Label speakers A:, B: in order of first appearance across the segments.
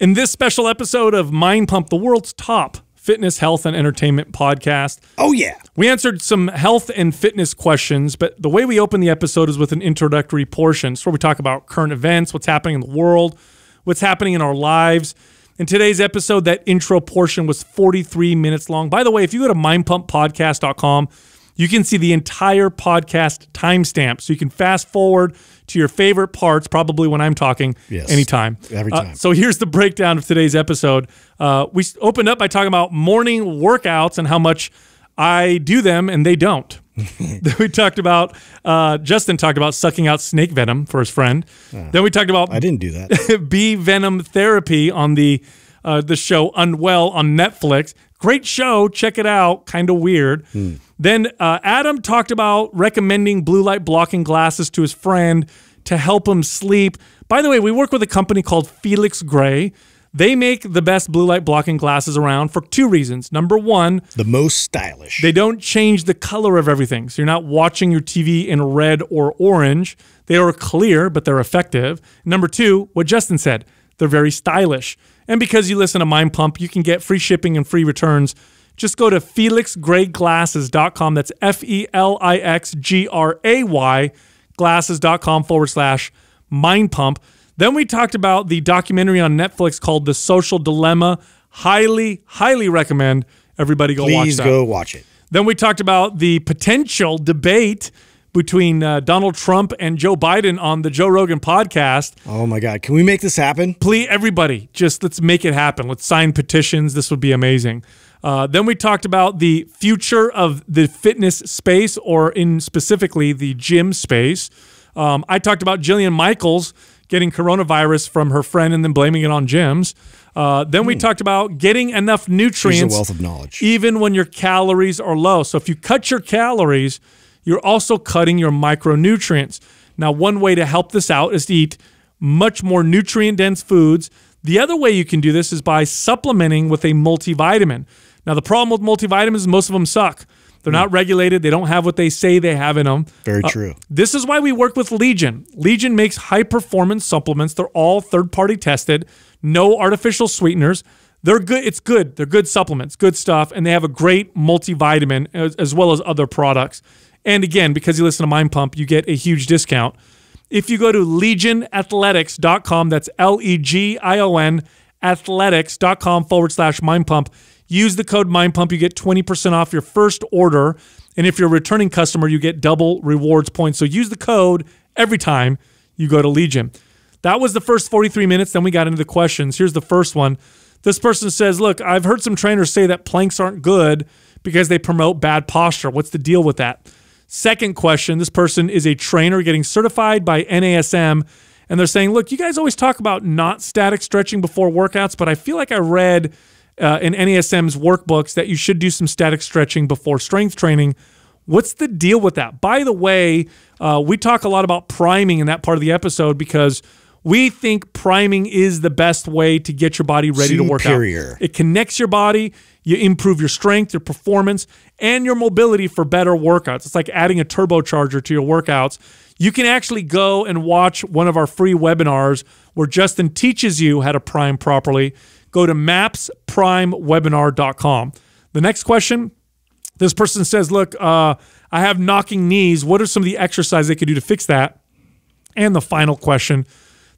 A: In this special episode of Mind Pump, the world's top fitness, health, and entertainment podcast. Oh, yeah. We answered some health and fitness questions, but the way we open the episode is with an introductory portion. So, where we talk about current events, what's happening in the world, what's happening in our lives. In today's episode, that intro portion was 43 minutes long. By the way, if you go to mindpumppodcast.com, you can see the entire podcast timestamp. So you can fast forward, to your favorite parts, probably when I'm talking, yes. anytime. Every uh, time. Uh, so here's the breakdown of today's episode. Uh, we opened up by talking about morning workouts and how much I do them and they don't. then we talked about uh, Justin talked about sucking out snake venom for his friend. Uh, then we talked about I didn't do that. bee venom therapy on the uh, the show Unwell on Netflix. Great show, check it out. Kind of weird. Mm. Then uh, Adam talked about recommending blue light blocking glasses to his friend to help him sleep. By the way, we work with a company called Felix Gray. They make the best blue light blocking glasses around for two reasons. Number one, the
B: most stylish.
A: They don't change the color of everything. So you're not watching your TV in red or orange. They are clear, but they're effective. Number two, what Justin said, they're very stylish. And because you listen to Mind Pump, you can get free shipping and free returns. Just go to felixgrayglasses.com. That's F E L I X G R A Y glasses.com forward slash mind pump. Then we talked about the documentary on Netflix called The Social Dilemma. Highly, highly recommend everybody go Please watch that. Please go watch it. Then we talked about the potential debate between uh, Donald Trump and Joe Biden on the Joe Rogan podcast. Oh my God. Can we make this happen? Please, everybody, just let's make it happen. Let's sign petitions. This would be amazing. Uh, then we talked about the future of the fitness space, or in specifically the gym space. Um, I talked about Jillian Michaels getting coronavirus from her friend and then blaming it on gyms. Uh, then mm. we hmm. talked about getting enough nutrients. wealth of knowledge. Even when your calories are low. So if you cut your calories, you're also cutting your micronutrients. Now, one way to help this out is to eat much more nutrient dense foods. The other way you can do this is by supplementing with a multivitamin. Now, the problem with multivitamins is most of them suck. They're not mm. regulated. They don't have what they say they have in them. Very uh, true. Uh, this is why we work with Legion. Legion makes high performance supplements. They're all third party tested, no artificial sweeteners. They're good. It's good. They're good supplements, good stuff. And they have a great multivitamin as, as well as other products. And again, because you listen to Mind Pump, you get a huge discount. If you go to legionathletics.com, that's L E G I O N athletics.com forward slash mind pump, Use the code MindPump. You get 20% off your first order. And if you're a returning customer, you get double rewards points. So use the code every time you go to Legion. That was the first 43 minutes. Then we got into the questions. Here's the first one. This person says, Look, I've heard some trainers say that planks aren't good because they promote bad posture. What's the deal with that? Second question this person is a trainer getting certified by NASM. And they're saying, Look, you guys always talk about not static stretching before workouts, but I feel like I read uh, in NASM's workbooks that you should do some static stretching before strength training. What's the deal with that? By the way, uh, we talk a lot about priming in that part of the episode because we think priming is the best way to get your body ready Superior. to work out. It connects your body, you improve your strength, your performance, and your mobility for better workouts. It's like adding a turbocharger to your workouts. You can actually go and watch one of our free webinars where Justin teaches you how to prime properly Go to mapsprimewebinar.com. The next question this person says, Look, uh, I have knocking knees. What are some of the exercises they could do to fix that? And the final question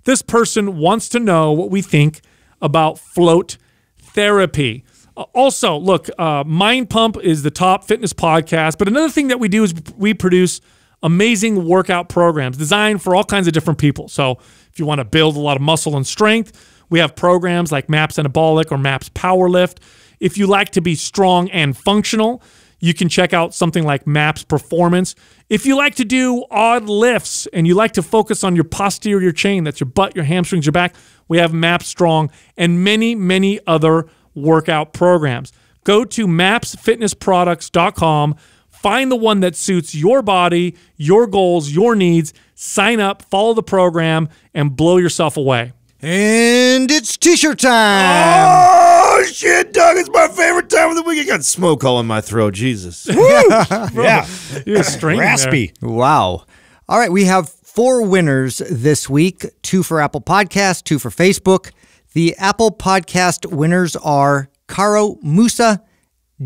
A: this person wants to know what we think about float therapy. Uh, also, look, uh, Mind Pump is the top fitness podcast, but another thing that we do is we produce amazing workout programs designed for all kinds of different people. So if you want to build a lot of muscle and strength, we have programs like MAPS Anabolic or MAPS Powerlift. If you like to be strong and functional, you can check out something like MAPS Performance. If you like to do odd lifts and you like to focus on your posterior chain, that's your butt, your hamstrings, your back, we have MAPS Strong and many, many other workout programs. Go to mapsfitnessproducts.com, find the one that suits your body, your goals, your needs, sign up, follow the program, and blow yourself away. And it's t-shirt
C: time. Oh shit, Doug! It's my favorite time of the week. I got smoke all in my throat. Jesus.
D: yeah, you're raspy. There. Wow. All right, we have four winners this week: two for Apple Podcast, two for Facebook. The Apple Podcast winners are Caro Musa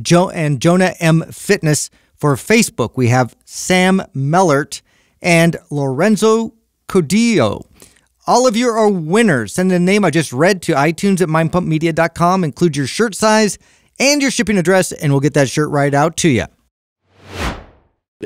D: jo and Jonah M. Fitness. For Facebook, we have Sam Mellert and Lorenzo Codillo. All of you are winners. Send the name I just read to iTunes at mindpumpmedia.com. Include your shirt size and your shipping address, and we'll get that shirt right out to you.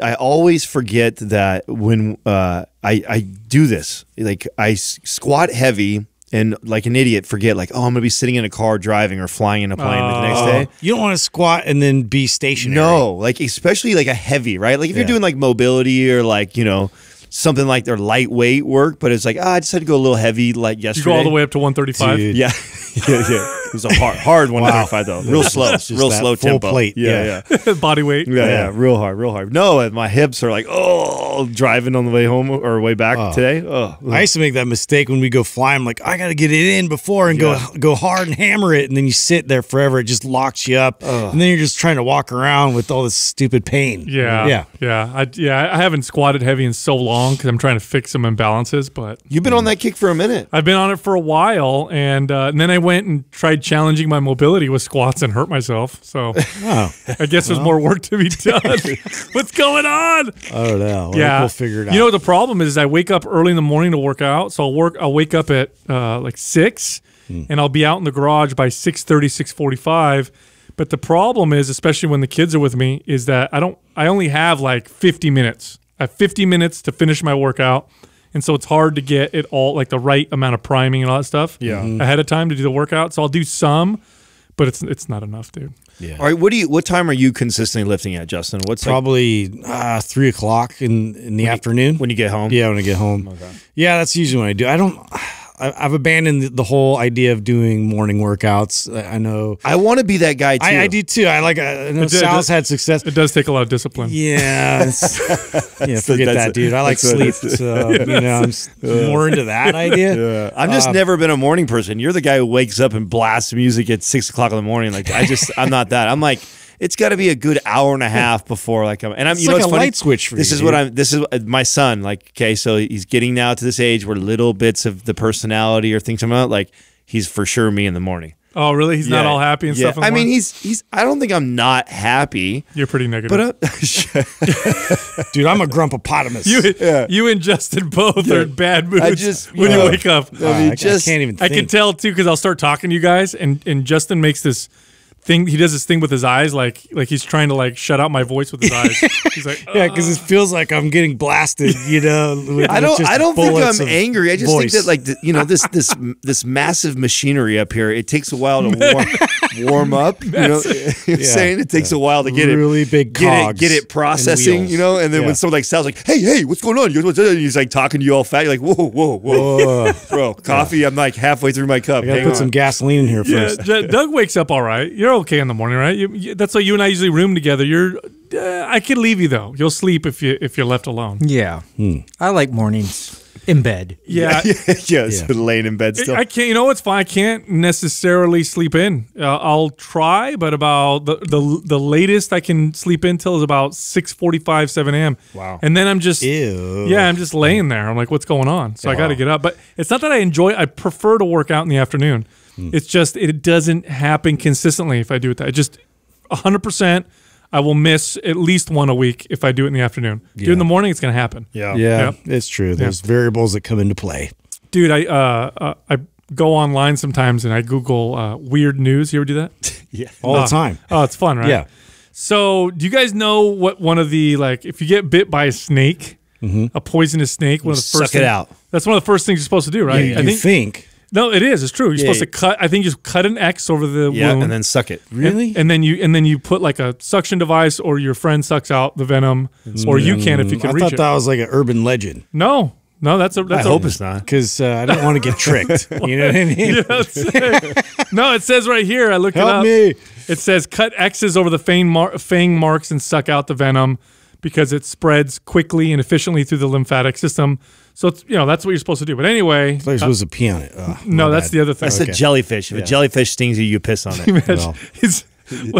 C: I always forget that when uh, I, I do this, like I squat heavy and like an idiot forget like oh i'm gonna be sitting in a car driving or flying in a plane uh, the next oh. day
B: you don't want to squat and then be stationary
C: no like especially like a heavy right like if yeah. you're doing like mobility or like you know something like their lightweight work, but it's like, ah, I just had to go a little heavy like yesterday. You go all the way
A: up to 135? Dude.
C: Yeah. yeah, yeah. It was a hard, hard 135 wow. though. Real slow, real slow tempo. Plate. Yeah, yeah.
A: yeah. Body
B: weight. Yeah, yeah, yeah, real hard, real hard. No, my hips are like oh, driving on the way home or way back oh. today. Oh, I used to make that mistake when we go fly. I'm like, I got to get it in before and go go hard and hammer it, and then you sit there forever. It just locks you up, and then you're just trying to walk around with all this stupid pain. Yeah, yeah,
A: yeah. I, yeah, I haven't squatted heavy in so long because I'm trying to fix some imbalances. But you've been mm. on that kick for a minute. I've been on it for a while, and uh, and then I went and tried tried challenging my mobility with squats and hurt myself. So oh. I guess well. there's more work to be done. What's going on? Oh no. Well, yeah, we'll figure it out. You know the problem is I wake up early in the morning to work out. So I'll work. I'll wake up at uh, like six, hmm. and I'll be out in the garage by 6.30, 6.45. But the problem is, especially when the kids are with me, is that I don't. I only have like 50 minutes. I have 50 minutes to finish my workout and so it's hard to get it all like the right amount of priming and all that stuff yeah. Mm-hmm. ahead of time to do the workout. So I'll do some, but it's it's not enough, dude.
C: Yeah. All right. What do you? What time are you consistently lifting
B: at, Justin? What's probably like, uh, three o'clock in in the when afternoon you, when you get home? Yeah, when I get home. Okay. Yeah, that's usually when I do. I don't. I've abandoned the whole idea of doing morning workouts. I know. I want to be that guy too. I, I do too. I like. I know does, Sal's had success.
A: It does take a lot of discipline. Yeah. yeah.
B: Forget that, dude. I like sleep. So yeah,
C: you know, I'm uh, more into that idea. Yeah. I've just um, never been a morning person. You're the guy who wakes up and blasts music at six o'clock in the morning. Like I just, I'm not that. I'm like it's got to be a good hour and a half before like I'm. And I'm. It's you like know, it's a funny? light switch for this you. This is dude. what I'm. This is my son. Like okay, so he's getting now to this age where little bits of the personality or things come out. Like he's for sure me in the morning. Oh, really? He's yeah. not all happy and yeah. stuff. I mean, he's he's. I don't think I'm not happy. You're pretty
B: negative, but uh, dude, I'm a grumpopotamus. You yeah.
A: you and Justin both yeah. are in bad moods. I just when you wake up, I, mean, just, I can't even. Think. I can tell too because I'll start talking to you guys, and and Justin makes this thing he does this thing with his eyes like like he's trying to like shut out my voice with
C: his eyes
B: he's like Ugh. yeah because it feels like i'm getting blasted you know i don't i don't think i'm angry i just voice. think that like the, you know
C: this this this massive machinery up here it takes a while to warm warm up you know yeah. saying it takes yeah. a while to get really it really big get it get it processing you know and then yeah. when someone like sounds like hey hey what's going on he's like talking to you all fat you're like whoa whoa whoa,
B: bro coffee
C: i'm like halfway through my cup i gotta Hang put on. some gasoline in here
D: first
A: doug wakes up all right you're you're okay in the morning, right? You, you, that's why you and I usually room together. You're, uh, I could leave you though. You'll sleep if you if you're left alone. Yeah,
D: hmm. I like mornings
A: in bed. Yeah, yeah, yeah. laying in bed still. I can't. You know what's fine? I can't necessarily sleep in. Uh, I'll try, but about the, the the latest I can sleep in till is about six forty five, seven a.m. Wow. And then I'm just Ew. yeah, I'm just laying there. I'm like, what's going on? So wow. I got to get up. But it's not that I enjoy. I prefer to work out in the afternoon. Mm. It's just it doesn't happen consistently if I do it that. just 100% I will miss at least one a week if I do it in the afternoon. Yeah. Do it in the morning, it's going to happen. Yeah. yeah. yeah. it's true. There's
B: yeah. variables that come into play.
A: Dude, I uh, uh, I go online sometimes and I Google uh, weird news. You ever do that? yeah, all the ah. time. Oh, it's fun, right? Yeah. So, do you guys know what one of the like if you get bit by a snake, mm -hmm. a poisonous snake, one of the first suck thing, it out. That's one of the first things you're supposed to do, right? Yeah, I think, think no, it is. It's true. You're yeah. supposed to cut. I think you just
B: cut an X over the yeah, wound and then suck it. Really? And, and,
A: then you and then you put like a suction device, or your friend sucks out the venom, or you can if you can. Mm. I thought it. that was
B: like an urban legend. No,
A: no, that's a. That's I a, hope it's not because uh, I don't want to get tricked. you know what I mean? no, it says right here. I looked Help it up. me. It says cut X's over the fang, mar fang marks and suck out the venom because it spreads quickly and efficiently through the lymphatic system. So it's, you know that's what you're supposed to do. But anyway, so you're uh, supposed to pee on it. Oh, no, that's bad. the other thing. That's okay. a jellyfish. If yeah. a
C: jellyfish stings you, you piss on it. well,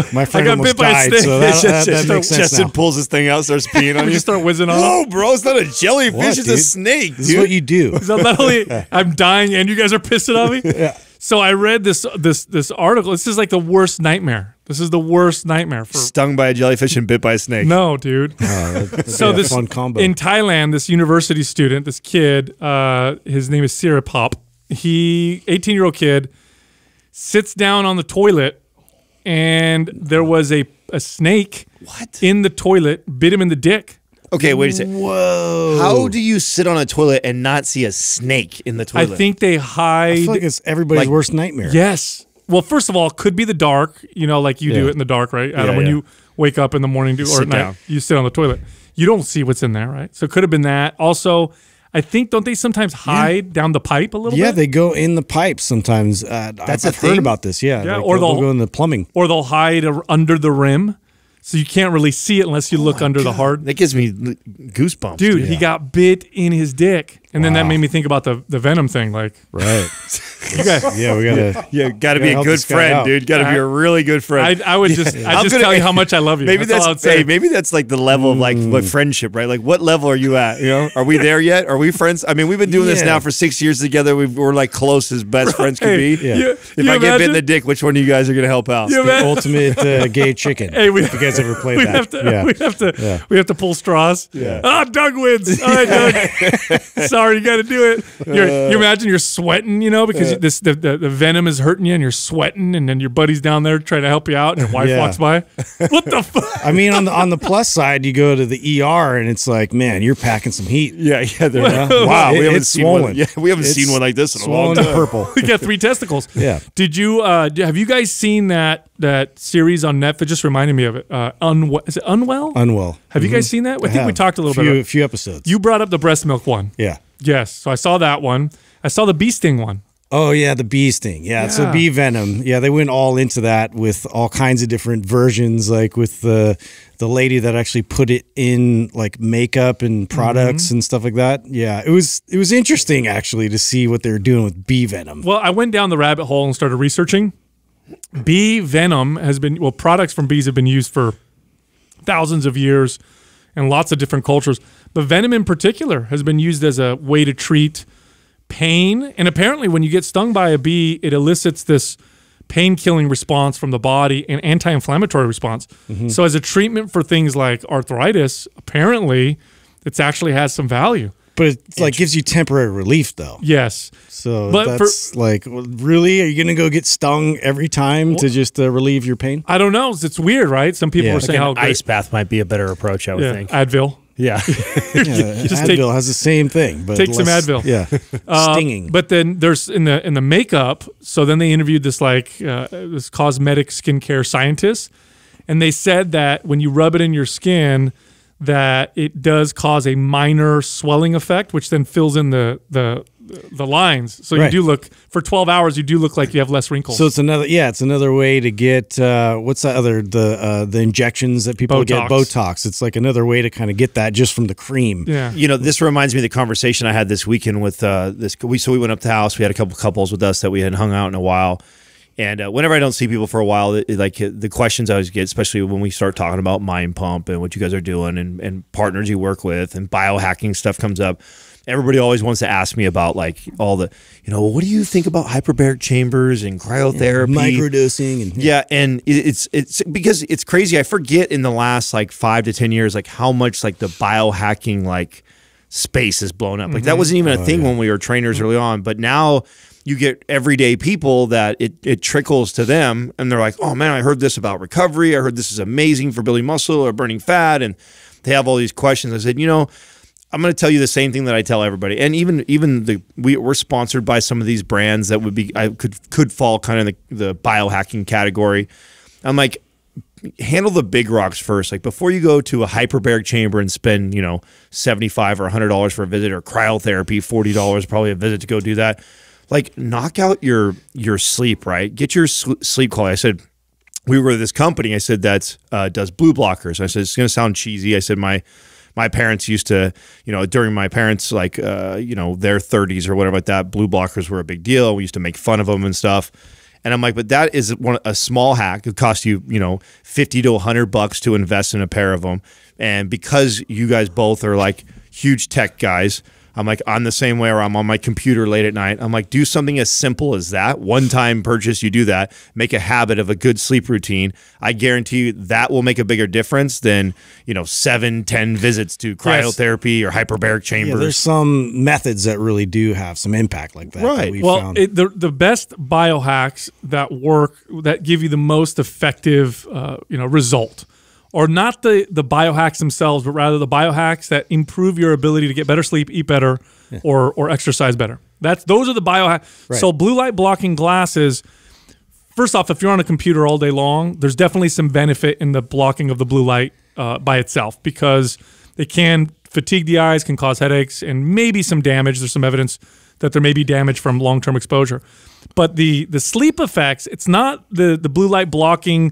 A: my friend I got bit by died, a snake. So that, that, that
C: makes sense Justin now. pulls his thing out, starts peeing on you. Just start whizzing off. No,
A: bro, it's not a jellyfish. What, it's dude?
C: a snake. This dude. is what you do. So not
A: I'm dying, and you guys are pissing on me. yeah. So I read this this this article. This is like the worst nightmare. This is the worst nightmare for
C: stung by a jellyfish and bit by a snake. No, dude. Oh, that'd, that'd so this fun combo. in
A: Thailand, this university student, this kid, uh, his name is Sirapop. He, 18 year old kid, sits down on the toilet, and there was a a snake. What? In the toilet, bit him in the dick. Okay, wait a second. Whoa!
C: How do you sit on a toilet and not see a snake in the toilet? I think
B: they hide. I feel like it's everybody's like, worst nightmare. Yes,
A: well, first of all, could be the dark. You know, like you yeah. do it in the dark, right? Adam, yeah, when yeah. you wake up in the morning do or at night, down. you sit on the toilet. You don't see what's in there, right? So it could have been that. Also, I think don't they sometimes hide down the pipe a little? Yeah, bit?
B: they go in the pipe sometimes. Uh, That's I've, heard about this. Yeah, yeah, like or they'll, they'll, go in the plumbing,
A: or they'll hide under the rim. So you can't really see it unless you oh look under God. the hard. That gives me goosebumps, dude. He got bit in his dick. And wow. then that made me think about the, the venom thing, like right. okay. Yeah, we gotta. Yeah, gotta, gotta be a good friend, dude. Gotta be a really good friend. I, I would just, I just gonna, tell you how much I love you. Maybe that's, that's hey,
C: maybe that's like the level mm. of like what hmm. friendship, right? Like, what level are you at? You know, are we there yet? Are we friends? I mean, we've been doing yeah. this now for six years together. we are like close as best friends could be. Yeah. if you I imagine? get bit in the dick, which one of you guys are gonna help out? the ultimate uh, gay chicken. Hey, we, if you guys ever played we that? Have to, We have to.
A: We have to pull straws. Yeah. Ah, Doug wins. All right, Doug. You got to do it. You're, uh, you imagine you're sweating, you know, because uh, this the, the, the, venom is hurting you, and you're sweating, and then your buddy's down there trying to help you out, and your wife yeah. walks by. What the?
B: Fuck? I mean, on the on the plus side, you go to the ER, and it's like, man, you're packing some heat. Yeah, yeah. Well, wow, it, we haven't seen swollen. one. Yeah, we haven't it's seen one like this in a long time. Purple. we got
A: three testicles. Yeah. Did you? Uh, have you guys seen that that series on Netflix? Just reminded me of it. Uh, unwell. Is it unwell? Unwell. Have mm-hmm. you guys mhm. seen that? I, I think have. we talked a little few, bit. A few episodes. You brought up the breast milk one. Yeah. Yes. So I saw that one. I saw the bee sting one. Oh yeah, the bee sting. Yeah, yeah, so bee
B: venom. Yeah, they went all into that with all kinds of different versions, like with the the lady that actually put it in like makeup and products mm-hmm. and stuff like that. Yeah, it was it was interesting actually to see what they were doing with bee venom.
A: Well, I went down the rabbit hole and started researching. Bee venom has been well, products from bees have been used for thousands of years and lots of different cultures. But venom in particular has been used as a way to treat pain. And apparently, when you get stung by a bee, it elicits this pain killing response from the body and anti inflammatory response. Mm -hmm. So, as a treatment for things like arthritis, apparently it's actually has some value.
B: But it like gives you temporary relief though. Yes. So but that's for, like really are you going to go get stung every time well, to just uh, relieve your pain? I
A: don't know. It's weird, right? Some people yeah. are like saying how great. ice bath might
B: be a better approach. I would yeah. think Advil. Yeah. yeah Advil take, has the same thing, but take less, some Advil. Yeah.
A: Uh, Stinging. But then there's in the in the makeup. So then they interviewed this like uh, this cosmetic skincare scientist, and they said that when you rub it in your skin that it does cause a minor swelling effect, which then fills in the the the lines. So right. you do look for 12 hours. You do look like you have less wrinkles. So it's
B: another yeah, it's another way to get uh, what's the other the uh, the injections that people Botox. get Botox. It's like another way to kind of get that just from the cream. Yeah, you know this reminds me of the conversation I had
C: this weekend with uh, this. We so we went up to the house. We had a couple couples with us that we had hung out in a while and uh, whenever I don't see people for a while, it, like uh, the questions I always get, especially when we start talking about Mind Pump and what you guys are doing and, and partners you work with and biohacking stuff comes up. Everybody always wants to ask me about like all the, you know, what do you think about hyperbaric chambers and cryotherapy, and microdosing, and yeah. yeah, and it's it's because it's crazy. I forget in the last like five to ten years, like how much like the biohacking like space has blown up. Like mm -hmm. that mm-hmm. wasn't even a oh, thing yeah. when we were trainers mm -hmm. early on, but now you get everyday people that it, it trickles to them and they're like, oh man, I heard this about recovery. I heard this is amazing for building muscle or burning fat. And they have all these questions. I said, you know, I'm going to tell you the same thing that I tell everybody. And even even the we, we're sponsored by some of these brands that would be I could could fall kind of the, the biohacking category. I'm like, handle the big rocks first. Like before you go to a hyperbaric chamber and spend, you know, 75 or $100 for a visit or cryotherapy, $40 probably a visit to go do that like knock out your your sleep, right? Get your sl sleep quality. I said we were this company. I said that uh, does blue blockers. I said it's going to sound cheesy. I said my my parents used to, you know, during my parents like uh, you know their 30s or whatever like that, blue blockers were a big deal. We used to make fun of them and stuff. And I'm like, but that is one a small hack. It costs you, you know, 50 to 100 bucks to invest in a pair of them. And because you guys both are like huge tech guys, I'm like, on the same way, or I'm on my computer late at night. I'm like, do something as simple as that. One time purchase, you do that. Make a habit of a good sleep routine. I guarantee you that will make a bigger difference than, you know, seven, ten visits to cryotherapy or hyperbaric chambers. Yeah, there's
B: some methods that really do have some impact like that. Right. That well,
A: it, the, the best biohacks that work, that give you the most effective, uh, you know, result or not the, the biohacks themselves, but rather the biohacks that improve your ability to get better sleep, eat better, yeah. or, or exercise better. That's Those are the biohacks. Right. So blue light blocking glasses – first off, if you're on a computer all day long, there's definitely some benefit in the blocking of the blue light uh, by itself because it can fatigue the eyes, can cause headaches, and maybe some damage. There's some evidence that there may be damage from long-term exposure. But the the sleep effects, it's not the the blue light blocking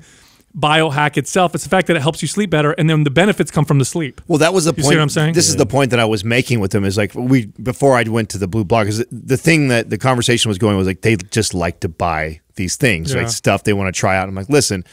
A: biohack itself. It's the fact that it helps you sleep better, and then the benefits come from the sleep. Well, that was the you point. I'm saying? This yeah. is the
C: point that I was making with them. Is like we before I went to the blue blog. Is the thing that the conversation was going was like they just like to buy these things, yeah. like stuff they want to try out. I'm like, listen,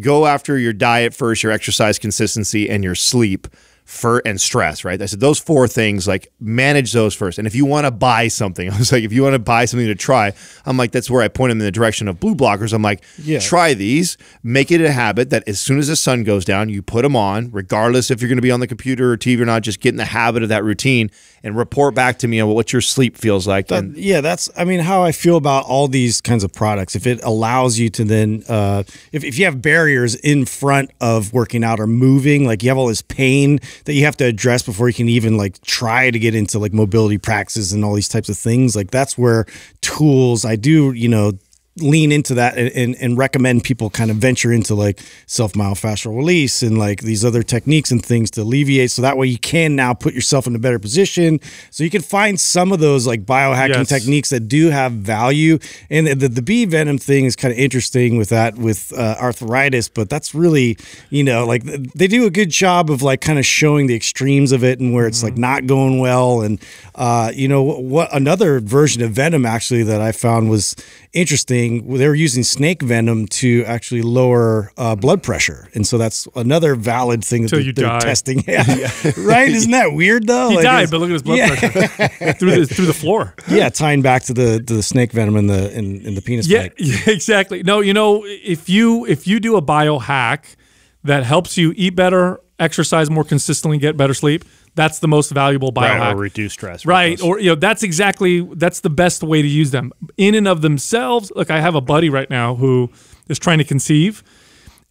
C: go after your diet first, your exercise consistency, and your sleep for and stress, right? I said those four things, like manage those first. And if you want to buy something, I was like, if you want to buy something to try, I'm like, that's where I point them in the direction of blue blockers. I'm like, yeah. try these, make it a habit that as soon as the sun goes down, you put them on, regardless if you're going to be on the computer or TV or not, just get in the habit of that routine and report back to me on what your sleep feels like. That,
B: yeah, that's I mean how I feel about all these kinds of products. If it allows you to then, uh, if if you have barriers in front of working out or moving, like you have all this pain that you have to address before you can even like try to get into like mobility practices and all these types of things. Like that's where tools. I do you know lean into that and, and, and, recommend people kind of venture into like self myofascial release and like these other techniques and things to alleviate so that way you can now put yourself in a better position so you can find some of those like biohacking yes. techniques that do have value and the, the, the, bee venom thing is kind of interesting with that with uh, arthritis but that's really you know like they do a good job of like kind of showing the extremes of it and where it's mm -hmm. like mm-hmm. not going well and uh, you know what another version of venom actually that i found was interesting they were using snake venom to actually lower uh, blood pressure, and so that's another valid thing that they're, they're testing. Yeah. yeah. right? Isn't that weird though? He like, died, but look at his blood yeah. pressure through the through the floor. Yeah, tying back to the the snake venom in the in, in the penis. Yeah,
A: yeah, exactly. No, you know if you if you do a biohack that helps you eat better, exercise more consistently, get better sleep that's the most valuable biohack. Right, or reduce stress. Right. Or you know, that's exactly that's the best way to use them. In and of themselves, look, I have a buddy right now who is trying to conceive.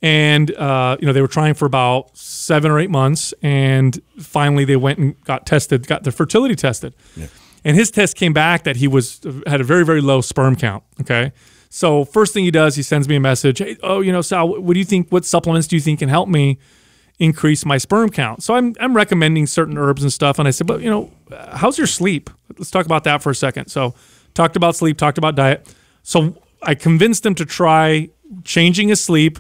A: And uh, you know, they were trying for about seven or eight months, and finally they went and got tested, got their fertility tested. Yeah. And his test came back that he was had a very, very low sperm count. Okay. So first thing he does, he sends me a message. Hey, oh, you know, Sal, what do you think? What supplements do you think can help me? increase my sperm count. So I'm I'm recommending certain herbs and stuff. And I said, but you know, how's your sleep? Let's talk about that for a second. So talked about sleep, talked about diet. So I convinced him to try changing his sleep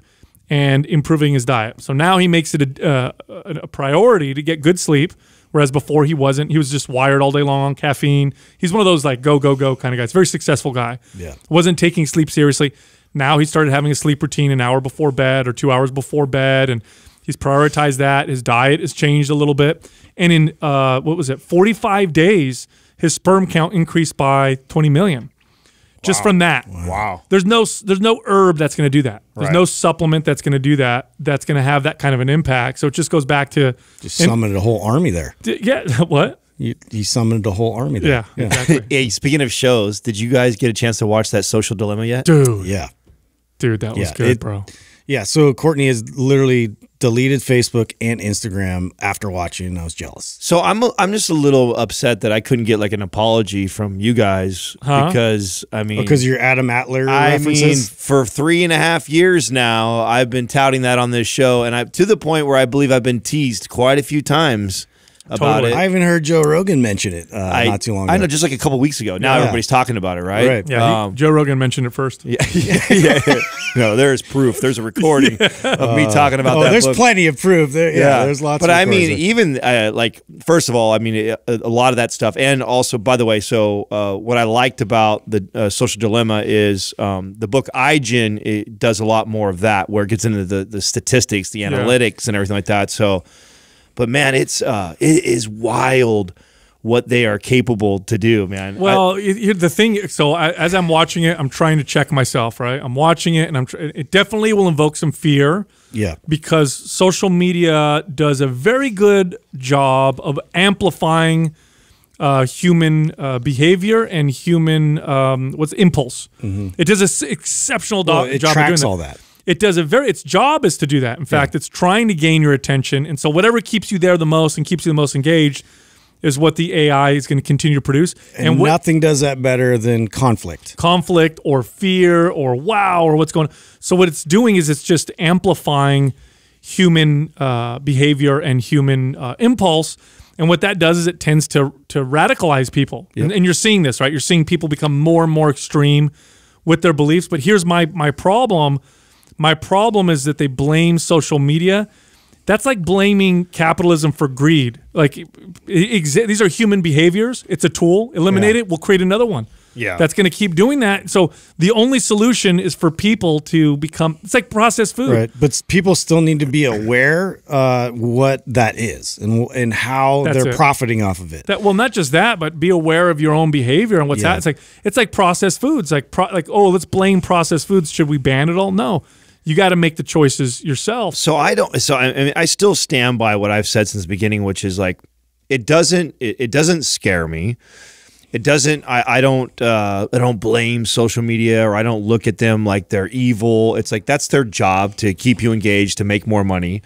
A: and improving his diet. So now he makes it uh, a, a priority to get good sleep, whereas before he wasn't. He was just wired all day long on caffeine. He's one of those like go go go kind of guys. Very successful guy. Yeah, wasn't taking sleep seriously. Now he started having a sleep routine an hour before bed or two hours before bed, and He's prioritized that. His diet has changed a little bit. And in uh, what was it, 45 days, his sperm count increased by 20 million. Just wow. from that. Wow. There's no there's no herb that's going to do that. There's right. no supplement that's going to do that. That's going to have that kind of an impact. So it just goes back to
C: just
B: and, summoned a whole army there. yeah. What? You, you summoned a whole army there. Yeah.
C: yeah. Exactly. hey, speaking of shows, did you guys get a chance to watch that Social Dilemma yet? Dude.
B: Yeah. Dude, that yeah, was good, it, bro. Yeah. So Courtney is literally deleted Facebook and Instagram after watching, and I was jealous.
C: So I'm a, I'm just a little upset that I couldn't get like an apology from you guys huh? because I mean because oh, you're
B: Adam Atler. I references? mean,
C: for three and a half years now, I've been touting that on this show, and I to the point where I believe I've been teased quite a few times about totally. it. I
B: not heard Joe Rogan mention it uh, I, not too long ago. I know,
C: just like a couple weeks ago. Now yeah. everybody's talking about it, right? Right. Yeah. Um,
B: he, Joe Rogan mentioned it first. Yeah. yeah, yeah,
A: yeah.
C: no, there's proof. There's a
B: recording of
C: me talking about oh, that. there's book. plenty
B: of proof. There, yeah, There's lots. But I mean,
C: even uh, like first of all, I mean, a, a, lot of that stuff, and also by the way, so uh, what I liked about the uh, social dilemma is um, the book iGen it does a lot more of that, where it gets into the the statistics, the analytics, and everything like that. So. But man, it's uh, it is wild what they are capable to do, man. Well,
A: I, the thing. So I, as I'm watching it, I'm trying to check myself. Right, I'm watching it, and I'm. it definitely will invoke some fear. Yeah. Because social media does a very good job of amplifying uh, human uh, behavior and human um, what's impulse. Mm -hmm. It does an exceptional well, job. It tracks all that it does a very its job is to do that. In fact, yeah. it's trying to gain your attention. And so whatever keeps you there the most and keeps you the most engaged is what the AI is going to continue to produce. And, and nothing
B: does that better than conflict.
A: Conflict or fear or wow or what's going on. So what it's doing is it's just amplifying human uh, behavior and human uh, impulse. And what that does is it tends to to radicalize people. Yep. And, and you're seeing this, right? You're seeing people become more and more extreme with their beliefs. But here's my my problem my problem is that they blame social media. That's like blaming capitalism for greed. Like these are human behaviors. It's a tool. Eliminate yeah. it, we'll create another one. Yeah. That's going to keep doing that. So the only solution is for people
B: to become it's
A: like processed food. Right.
B: But people still need to be aware uh, what that is and and how That's they're it. profiting off of it.
A: That, well, not just that, but be aware of your own behavior and what's yeah. that. It's like it's like processed foods. Like pro, like oh, let's blame processed foods. Should we ban it all? No you got to make the choices yourself. So I don't. So I, I, mean, I still stand by
C: what I've said since the beginning, which is like, it doesn't. It, it doesn't scare me. It doesn't. I, I don't. Uh, I don't blame social media, or I don't look at them like they're evil. It's like that's their job to keep you engaged, to make more money.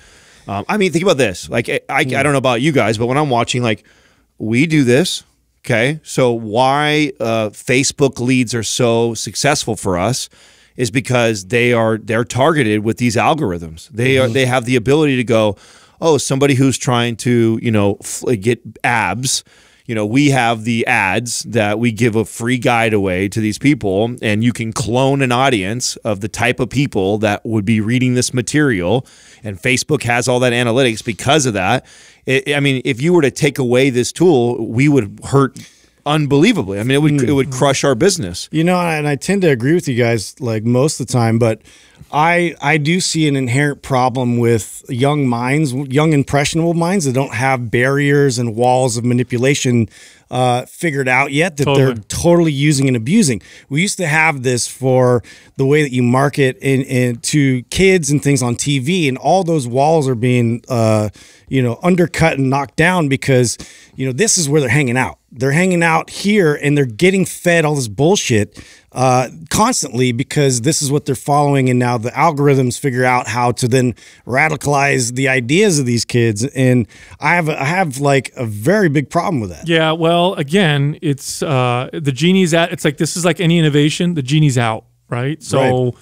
C: Um, I mean, think about this. Like, I, I, I hmm. don't know about you guys, but when I'm watching, like, we do this. Okay, so why uh, Facebook leads are so successful for us is because they are they're targeted with these algorithms. They are mm-hmm. they have the ability to go, oh, somebody who's trying to you know get abs. You know, we have the ads that we give a free guide away to these people, and you can clone an audience of the type of people that would be reading this material. And Facebook has all that analytics because of that. It, I mean, if you were to take away this tool, we would hurt unbelievably. I mean, it would it hmm. would crush our business.
B: You know, and I tend to agree with you guys like most of the time, but I I do see an inherent problem with young minds, young impressionable minds that don't have barriers and walls of manipulation uh, figured out yet that totally. they're totally using and abusing. We used to have this for the way that you market in, in to kids and things on TV, and all those walls are being uh, you know undercut and knocked down because you know this is where they're hanging out they're hanging out here and they're getting fed all this bullshit uh, constantly because this is what they're following. And now the algorithms figure out how to then radicalize the ideas of these kids. And I have, a, I have like a very big problem with that.
A: Yeah. Well, again, it's uh, the genie's out. It's like this is like any innovation, the genie's out, right? So. Right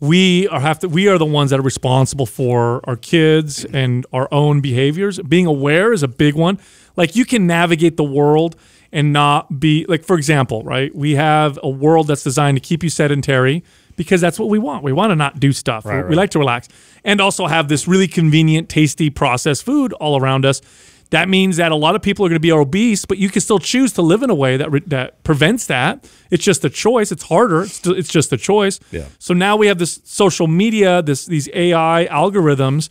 A: we are have to we are the ones that are responsible for our kids and our own behaviors being aware is a big one like you can navigate the world and not be like, for example, right? We have a world that's designed to keep you sedentary because that's what we want. We want to not do stuff. Right, we, right. we like to relax and also have this really convenient, tasty processed food all around us. That means that a lot of people are going to be obese, but you can still choose to live in a way that that prevents that. It's just a choice. It's harder. It's, it's just a choice. Yeah. So now we have this social media, this these AI algorithms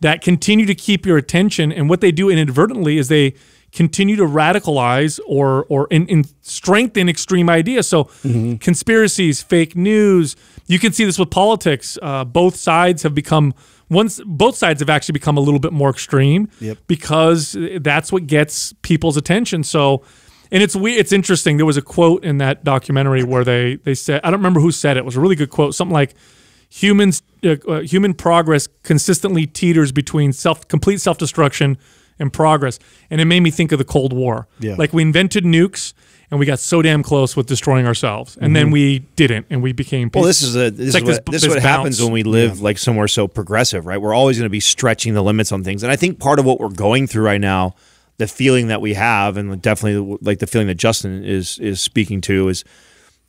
A: that continue to keep your attention. And what they do inadvertently is they continue to radicalize or or in, in strengthen extreme ideas. So mm -hmm. conspiracies, fake news. You can see this with politics. Uh, both sides have become once both sides have actually become a little bit more extreme yep. because that's what gets people's attention. So and it's we it's interesting. There was a quote in that documentary where they they said I don't remember who said it. it was a really good quote. Something like humans uh, uh, human progress consistently teeters between self complete self destruction and progress, and it made me think of the Cold War. Yeah. Like we invented nukes. And we got so damn close with destroying ourselves, and mm -hmm. then mm-hmm. we didn't, and we became. Well, this is a, this, is what, this, this
C: what happens when we live yeah. like somewhere so progressive, right? We're always going to be stretching the limits on things, and I think part of what we're going through right now, the feeling that we have, and definitely like the feeling that Justin is is speaking to, is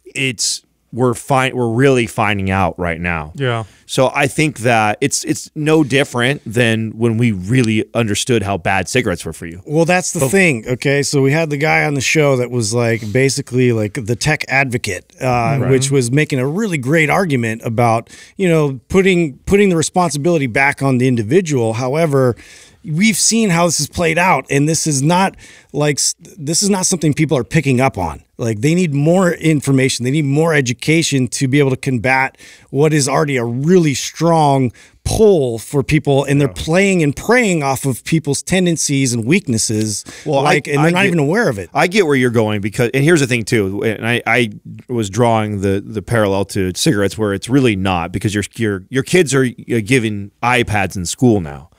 C: it's we're find we're really finding out right now. Yeah. So I think that it's it's no different than when we really understood how bad cigarettes were for you.
B: Well, that's the but thing. Okay, so we had the guy on the show that was like basically like the tech advocate, uh, right. which was making a really great argument about you know putting putting the responsibility back on the individual. However we've seen how this is played out and this is not like this is not something people are picking up on like they need more information they need more education to be able to combat what is already a really strong pull for people and they're playing and preying off of people's tendencies and weaknesses well like I, and they're I not get, even aware
C: of it i get where you're going because and here's the thing too and i, I was drawing the the parallel to cigarettes where it's really not because your your your kids are uh, given ipads in school now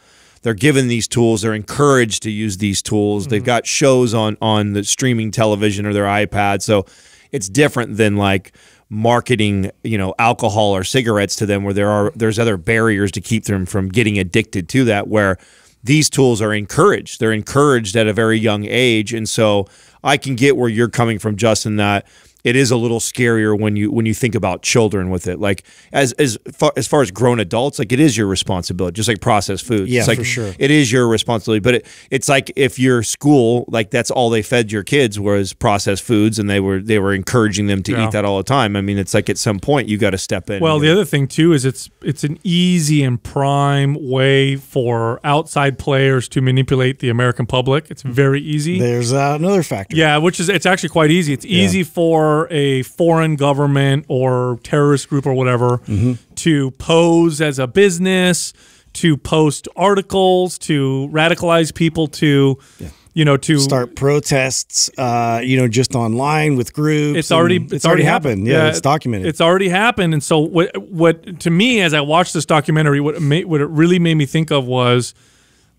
C: they're given these tools. They're encouraged to use these tools. Mm-hmm. They've got shows on on the streaming television or their iPad. So it's different than like marketing, you know, alcohol or cigarettes to them, where there are there's other barriers to keep them from getting addicted to that. Where these tools are encouraged. They're encouraged at a very young age, and so I can get where you're coming from, Justin. That it is a little scarier when you when you think about children with it. Like as as far as far as grown adults, like it is your responsibility, just like processed food. Yeah, it's like, for sure. It is your responsibility, but it, it's like if your school, like that's all they fed your kids was processed foods, and they were they were encouraging them to yeah. eat that all the time. I mean, it's like at some point you got to step in. Well, the
A: other thing too is it's it's an easy and prime way for outside players to manipulate the American public. It's very easy. There's uh, another factor. Yeah, which is it's actually quite easy. It's yeah. easy for a foreign government or terrorist group or whatever mm-hmm. to pose as a business, to post articles, to
B: radicalize people, to. Yeah you know to start protests uh, you know just online with groups it's already it's, it's, already happened, happened. Yeah, yeah, it's documented
A: it's already happened and so what what to me as i watched this documentary what it made, what it really made me think of was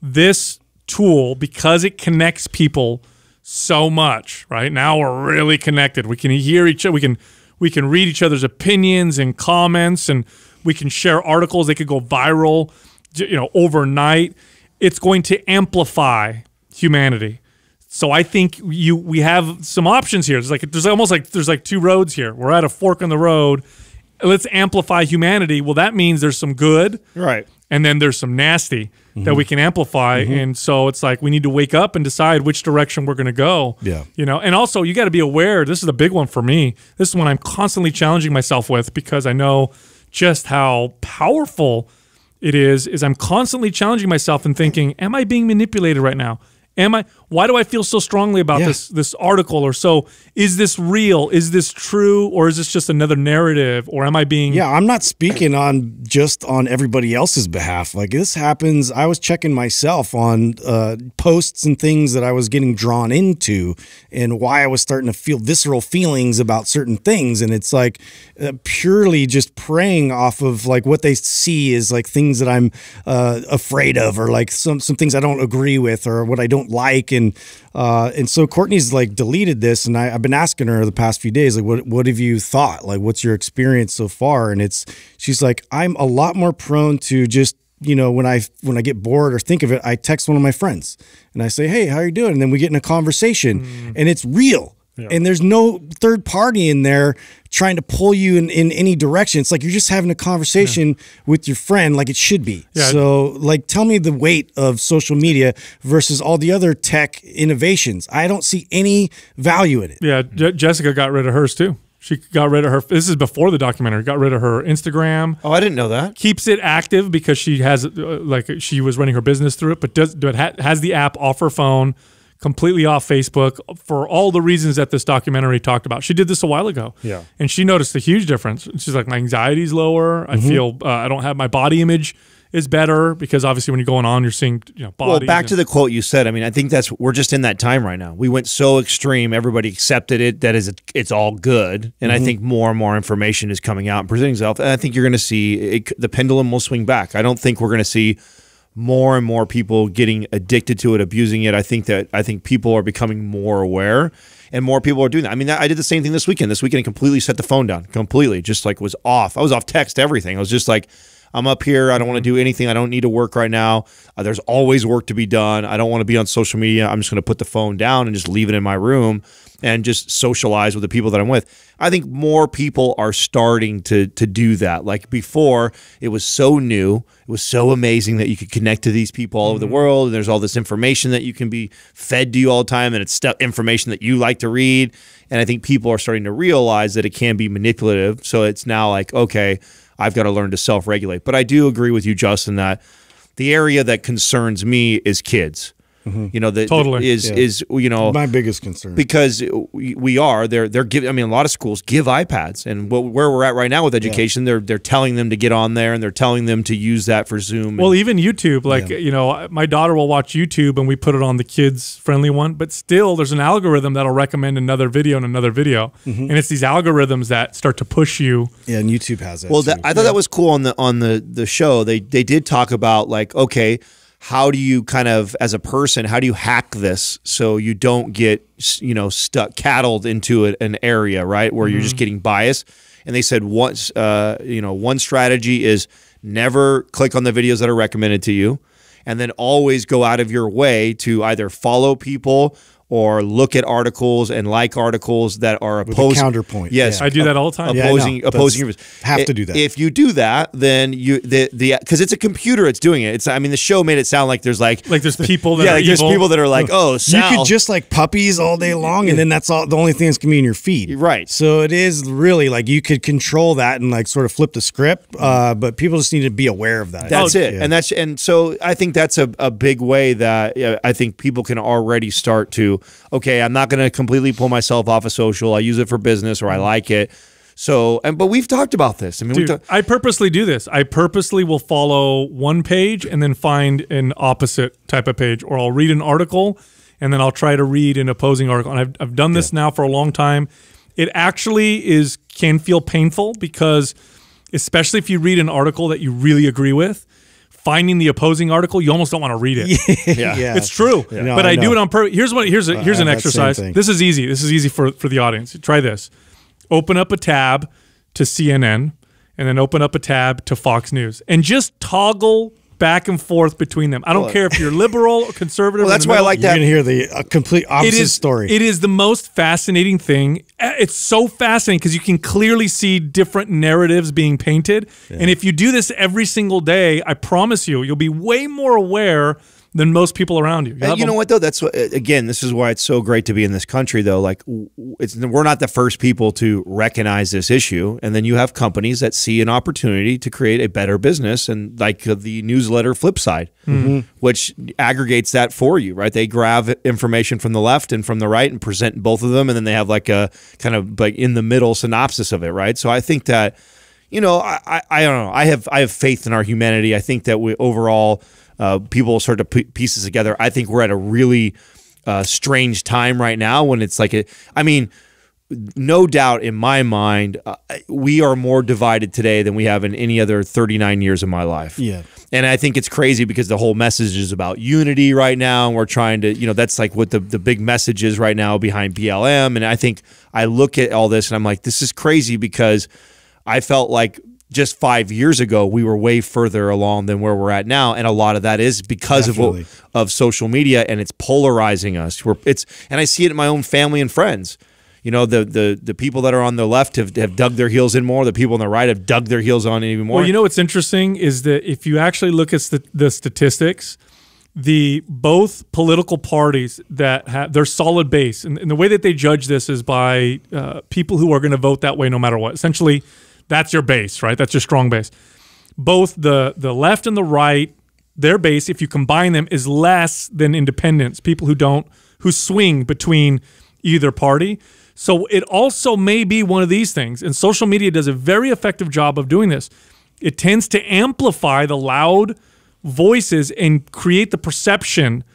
A: this tool because it connects people so much, right? Now we're really connected. We can hear each other. We can we can read each other's opinions and comments, and we can share articles. They could go viral, you know, overnight. It's going to amplify humanity. So I think you we have some options here. There's like there's almost like there's like two roads here. We're at a fork in the road. Let's amplify humanity. Well, that means there's some good, right? and then there's some nasty mm -hmm. that we mm-hmm. can amplify mm -hmm. and so it's like we need to wake up and decide which direction we're going to go yeah you know and also you got to be aware this is a big one for me this is one i'm constantly challenging myself with because i know just how powerful it is is i'm constantly challenging myself and thinking am i being manipulated right now Am I? Why do I feel so strongly about yeah. this this article or so? Is
B: this real? Is this true? Or is this just another narrative? Or am I being? Yeah, I'm not speaking on just on everybody else's behalf. Like this happens. I was checking myself on uh, posts and things that I was getting drawn into, and why I was starting to feel visceral feelings about certain things. And it's like uh, purely just preying off of like what they see is like things that I'm uh, afraid of, or like some some things I don't agree with, or what I don't like and uh, and so Courtney's like deleted this, and I, have been asking her the past few days, like, what what have you thought? Like, what's your experience so far? And it's she's like, I'm a lot more prone to just you know when I when I get bored or think of it, I text one of my friends and I say, hey, how are you doing? And then we get in a conversation, mm. and it's real. Yeah. And there's no third party in there trying to pull you in, in any direction. It's like you're just having a conversation yeah. with your friend, like it should be. Yeah. So, like, tell me the weight of social media versus all the other tech innovations. I don't see any value in it.
A: Yeah, Jessica got rid of hers too. She got rid of her. This is before the documentary. Got rid of her Instagram. Oh, I didn't know that. Keeps it active because she has, uh, like, she was running her business through it, but does but has the app off her phone completely off Facebook for all the reasons that this documentary talked about. She did this a while ago. Yeah. And she noticed a huge difference. She's like, my anxiety's lower. Mm-hmm. I feel, uh, I don't have my body image is better because obviously when you're going on, you're seeing, you know, Well, back and- to
C: the quote you said. I mean, I think that's, we're just in that time right now. We went so extreme. Everybody accepted it. That is, it's all good. And mm-hmm. I think more and more information is coming out and presenting itself. And I think you're going to see it, the pendulum will swing back. I don't think we're going to see more and more people getting addicted to it, abusing it. I think that I think people are becoming more aware and more people are doing that. I mean, I did the same thing this weekend. This weekend, I completely set the phone down, completely, just like was off. I was off text, everything. I was just like, I'm up here. I don't want to do anything. I don't need to work right now. Uh, there's always work to be done. I don't want to be on social media. I'm just going to put the phone down and just leave it in my room and just socialize with the people that I'm with. I think more people are starting to to do that. Like before, it was so new, it was so amazing that you could connect to these people all over the mm-hmm. world, and there's all this information that you can be fed to you all the time, and it's stuff information that you like to read. And I think people are starting to realize that it can be manipulative. So it's now like, okay, I've got to learn to self regulate. But I do agree with you, Justin, that the area that concerns me is kids. Mm-hmm. You know, the, totally. The, is yeah. is you know my biggest concern because we are they're they're giving. I mean, a lot of schools give iPads, and what, where we're at right now with education, yeah. they're they're telling them to get on there and they're telling them to use that for Zoom. Well, and, even
A: YouTube, like yeah. you know, my daughter will watch YouTube, and we put it on the kids friendly one, but still, there's an algorithm that'll recommend another video and another video, mm-hmm. and it's these algorithms that start to push you. Yeah, and YouTube has it. Well, that,
C: I thought that was cool on the on the the show. They they did talk about like okay how do you kind of as a person how do you hack this so you don't get you know stuck cattled into a, an area right where mm -hmm. you're just mm-hmm. getting biased and they said once uh, you know one strategy is never click on the videos that are recommended to you and then always go out of your way to either follow people or look at articles and like articles that are opposing counterpoint. Yes, yeah. I do that all the time. Opposing yeah, opposing That's, have to do that. If you do that, then you the the because it's a computer, it's doing it. It's I mean the show made it sound like there's like like there's people that yeah, like there's people that are like oh Sal. you could
B: just like puppies all day long, and then that's all the only things can be in your feed. Right. So it is really like you could control that and like sort of flip the script, uh, but people just need to be aware of that. That's oh, it, yeah. and that's and so I think that's a, a big way that
C: I think people can already start to okay, I'm not going to completely pull myself off of social. I use it for business or I mm-hmm. like it. So, and but we've talked about this. I mean, Dude,
A: I purposely do this. I purposely will follow one page and then find an opposite type of page, or I'll read an article and then I'll try to read an opposing article. And I've, I've done this yeah. now for a long time. It actually is can feel painful because, especially if you read an article that you really agree with, finding the opposing article, you almost don't want to read it. yeah. yeah. It's true. Yeah. No, but I, I do it on purpose. Here's what here's a, uh, here's an exercise. This is easy. This is easy for for the audience. Try this. Open up a tab to CNN and then open up a tab to Fox News and just toggle back and forth between them. I don't well, care if you're liberal or conservative. Well, that's why middle. I like that.
B: You're going to hear the uh, complete opposite it is, story. It
A: is the most fascinating thing. Uh, it's so fascinating because you can clearly see different narratives being painted. Yeah. And if you do this every single day, I promise you, you'll be way more aware – than most people around you. You, uh, you know what
C: though? That's what, again, this is why it's so great to be in this country though. Like it's we're not the first people to recognize this issue, and then you have companies that see an opportunity to create a better business, and like uh, the newsletter flip mm -hmm. which aggregates that for you, right? They grab information from the left and from the right and present both of them, and then they have like a kind of like in the middle synopsis of it, right? So I think that you know, I, I, I don't know. I have I have faith in our humanity. I think that we overall uh, people will start to pieces together. I think we're at a really uh, strange time right now when it's like, a, I mean, no doubt in my mind, uh, we are more divided today than we have in any other 39 years of my life. Yeah. And I think it's crazy because the whole message is about unity right now. And we're trying to, you know, that's like what the, the big message is right now behind BLM. And I think I look at all this and I'm like, this is crazy because I felt like just five years ago, we were way further along than where we're at now, and a lot of that is because Definitely. of of social media and it's polarizing us. We're, it's and I see it in my own family and friends. You know, the the the people that are on the left have, have dug their heels in more. The people on the right have dug their heels on even more. Well, you know what's
A: interesting is that if you actually look at st the statistics, the both political parties that have their solid base, and, and the way that they judge this is by uh, people who are going to vote that way no matter what. Essentially that's your base, right? That's your strong base. Both the the left and the right, their base, if you combine them, is less than independents, people who don't who swing between either party. So it also may be one of these things, and social media does a very effective job of doing this. It tends to amplify the loud voices and create the perception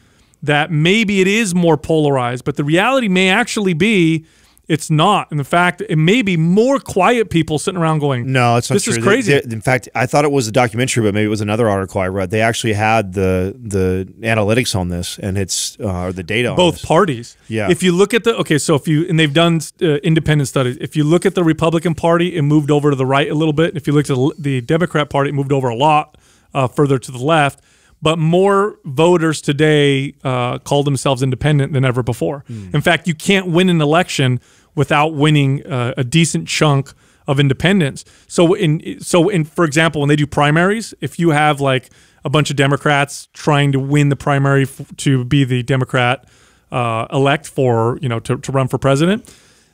A: that maybe it is more polarized, but the reality may actually be it's not. in fact, it may be more quiet people sitting around going, "No, it's not this true. is crazy." They, they,
C: in fact, I thought it was a documentary, but maybe it was another article I read. They actually had the the analytics on this, and it's uh, or the data. Both parties. Yeah. If
A: you look at the okay, so if you and they've done uh, independent studies. If you look at the Republican Party, it moved over to the right a little bit. If you look at the Democrat Party, it moved over a lot uh, further to the left but more voters today uh, call themselves independent than ever before. Mm. In fact, you can't win an election without winning uh, a decent chunk of independents. So in so in for example, when they do primaries, if you have like a bunch of Democrats trying to win the primary to be the Democrat uh, elect for you know to, to run for president,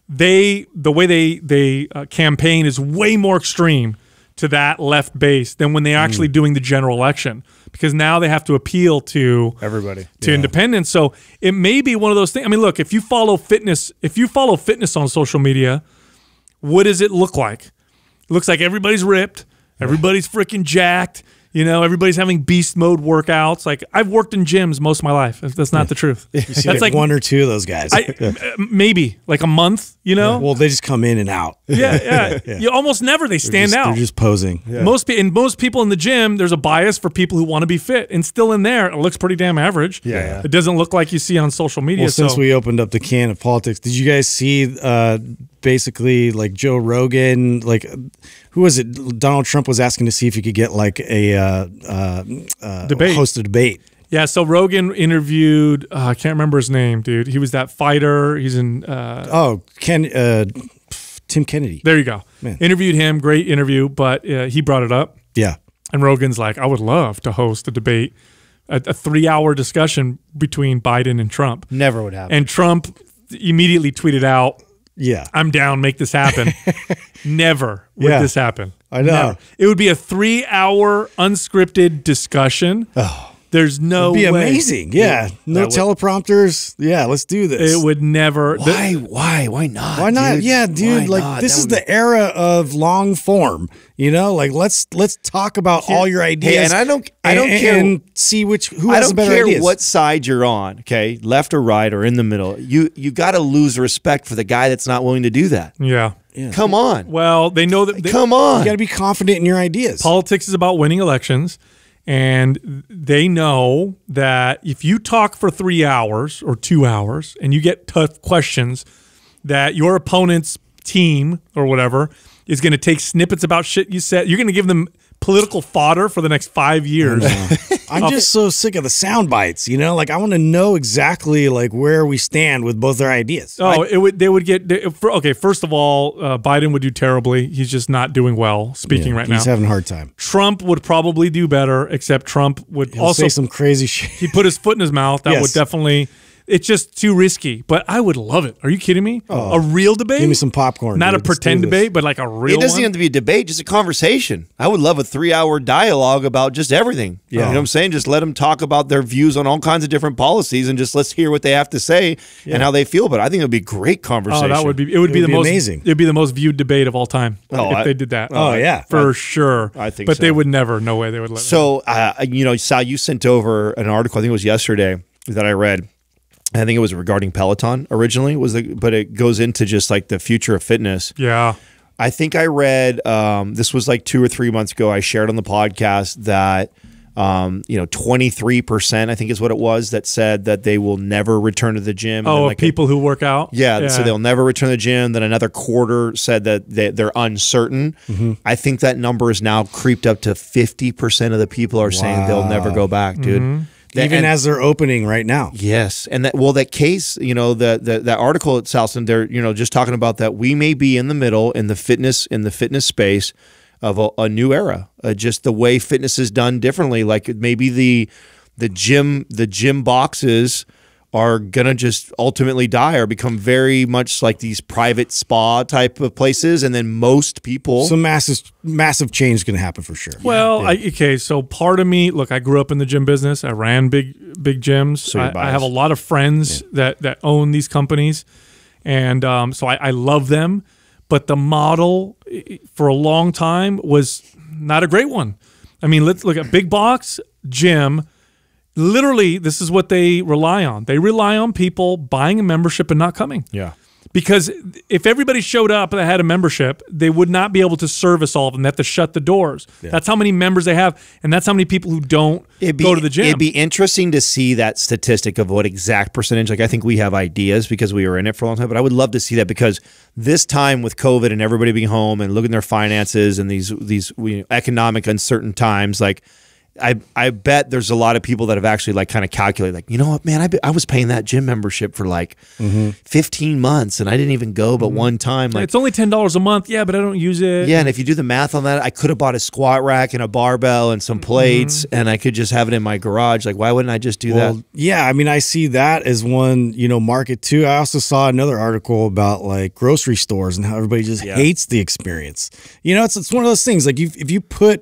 A: they the way they they uh, campaign is way more extreme to that left base than when they're actually mm. doing the general election because now they have to appeal to everybody to yeah. independents. So it may be one of those things. I mean, look, if you follow fitness, if you follow fitness on social media, what does it look like? It looks like everybody's ripped, everybody's freaking jacked you know, everybody's having beast mode workouts. Like I've worked in gyms most of my life. That's not the truth. that's like, like one or
B: two of those guys. I,
A: maybe like a month. You know. Yeah. Well,
B: they just come in and out. Yeah, yeah. yeah. You
A: almost never they stand they're just, out. They're just posing. Yeah. Most and most people in the gym, there's a bias for people who want to be fit, and still in there, it looks pretty damn average. Yeah. It doesn't look like you see on social media. Well, since so. we
B: opened up the can of politics, did you guys see? Uh, basically like Joe Rogan, like who was it? Donald Trump was asking to see if he could get like a uh, uh, uh, debate, host a debate.
A: Yeah, so Rogan interviewed. Uh, I can't remember his name, dude. He was that fighter. He's in. Uh, oh, Ken. Uh, Tim Kennedy. There you go. Man. Interviewed him. Great interview, but he brought it up. Yeah. And Rogan's like, I would love to host a debate, a, a three-hour discussion between Biden and Trump. Never would happen. And Trump immediately tweeted out yeah. I'm down. Make this happen. Never would yeah. this happen. I know. Never. It would be a three hour unscripted discussion. Oh there's no It'd be way. amazing. Yeah.
B: no teleprompters. yeah, let's do this. It would never Why why why not? Why not? Dude? Yeah, dude, why like not? this that is the be... era of long form, you know? Like let's let's talk about all your ideas. Hey, and I don't I don't and, care and see which who I don't care ideas. what
C: side you're on, okay? Left or right or in the middle. You you got to lose respect for the guy that's not willing to do that. Yeah. Yeah. Come on. Well, they know that. They, Come on. You got
B: to be confident in your ideas. Politics
A: is about winning elections and they know that if you talk for three hours or two hours and you get tough questions, that your opponent's team or whatever is going to take snippets about shit you said. You're going to give them political fodder
B: for the next five years. I'm just so sick of the sound bites. You know, like I want to know exactly like where we stand with both our ideas. Oh, I, it would. They would get they, okay. First
A: of all, uh, Biden would do terribly. He's just not doing well. Speaking yeah, right he's now, he's having a hard time. Trump would probably do better, except Trump would He'll also say some crazy shit. He put his foot in his mouth. That yes. would definitely it's just too risky. But I would love it. Are you kidding me? Oh, a real debate? Give me some
B: popcorn. Not dude. a pretend debate, but like a real. It doesn't one? have
A: to be a debate, just a conversation. I would love a three-hour
C: dialogue about just everything. Yeah, you know what I'm saying? Just let them talk about their views on all kinds of different policies, and just let's hear what they have to say yeah. and how they feel. But I think it'd be great conversation. Oh, that would be. It would it be would the be most amazing.
A: It'd be the most viewed debate of all time oh, if I, they did that. Oh yeah, for I, sure. I think, but so. they would never. No way they would let.
C: So uh, you know, Sal, you sent over an article. I think it was yesterday that I read I think it was regarding Peloton originally was, the, but it goes into just like the future of fitness. Yeah. I think I read um, this was like two or three months ago. I shared on the podcast that um, you know twenty three percent I think is what it was that said that they will never return to the gym. Oh, like
A: people a, who work out. Yeah, yeah, so they'll
C: never return to the gym. Then another quarter said that they, are uncertain. Mm -hmm. I think that number is now creeped up to fifty percent of the people are wow. saying they'll never go back, dude. Mm -hmm. That, Even as they're opening right now. Yes. And that, well, that case, you know, the, the, that article at Southland, they're, you know, just talking about that we may be in the middle in the fitness, in the fitness space of a, a new era, uh, just the way fitness is done differently. Like maybe the, the gym, the gym boxes, are going to just ultimately die or become very much like these private spa type of places. And then most people. Some
B: massive, massive change is going to happen for sure.
A: Well, yeah. I, okay. So part of me, look, I grew up in the gym business. I ran big, big gyms. So I, I, have a lot of friends yeah. that, that own these companies. And um, so I, I love them. But the model for a long time was not a great one. I mean, let's look at big box gym literally this is what they rely on. They rely on people buying a membership and not coming. Yeah. Because if everybody showed up and had a membership, they would not be able to service all of them. They have to shut the doors. Yeah. That's how many members they have, and that's how many people who don't it'd be, go to the gym. It'd be
C: interesting to see that statistic of what exact percentage. Like I think we have ideas because we were in it for a long time, but I would love to see that because this time with COVID and everybody being home and looking at their finances and these these you know, economic uncertain times, like – I I bet there's a lot of people that have actually like kind of calculated like you know what man I, I was paying that gym membership for like mm -hmm. 15 months and I didn't even go but mm -hmm. one time like
A: it's only ten dollars a month yeah but I don't use it yeah and if
C: you do the math on that I could have bought a squat rack and a barbell and some plates mm -hmm. and I could just have it in my garage like why wouldn't I just do well, that
B: yeah I mean I see that as one you know market too I also saw another article about like grocery stores and how everybody just yeah. hates the experience you know it's it's one of those things like you if you put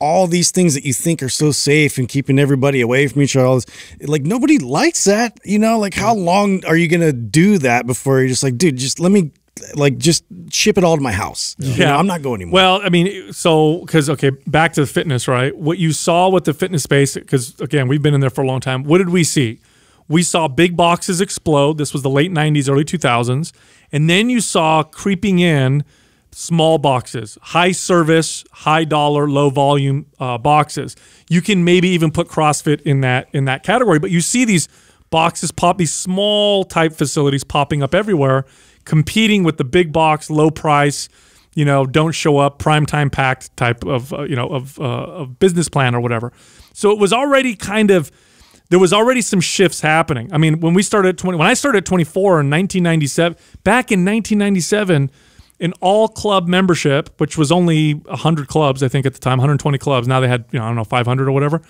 B: all these things that you think are so safe and keeping everybody away from each other. All this, like nobody likes that, you know. Like how mm-hmm. long are you gonna do that before you're just like, dude, just let me like just ship it all to my house. Yeah, you know, I'm not going anymore.
A: Well, I mean, so because okay, back to the fitness, right? What you saw with the fitness space, because again, we've been in there for a long time. What did we see? We saw big boxes explode. This was the late '90s, early 2000s, and then you saw creeping in small boxes, high service, high dollar, low volume uh, boxes. You can maybe even put CrossFit in that in that category, but you see these boxes pop, these small type facilities popping up everywhere, competing with the big box, low price, you know, don't show up, prime time packed type of uh, you know of, uh, of business plan or whatever. So it was already kind of there was already some shifts happening. I mean, when we started at 20, when I started at 24 in 1997, back in 1997 an all club membership, which was only 100 clubs, I think, at the time, 120 clubs. Now they had, you know, I don't know, 500 or whatever.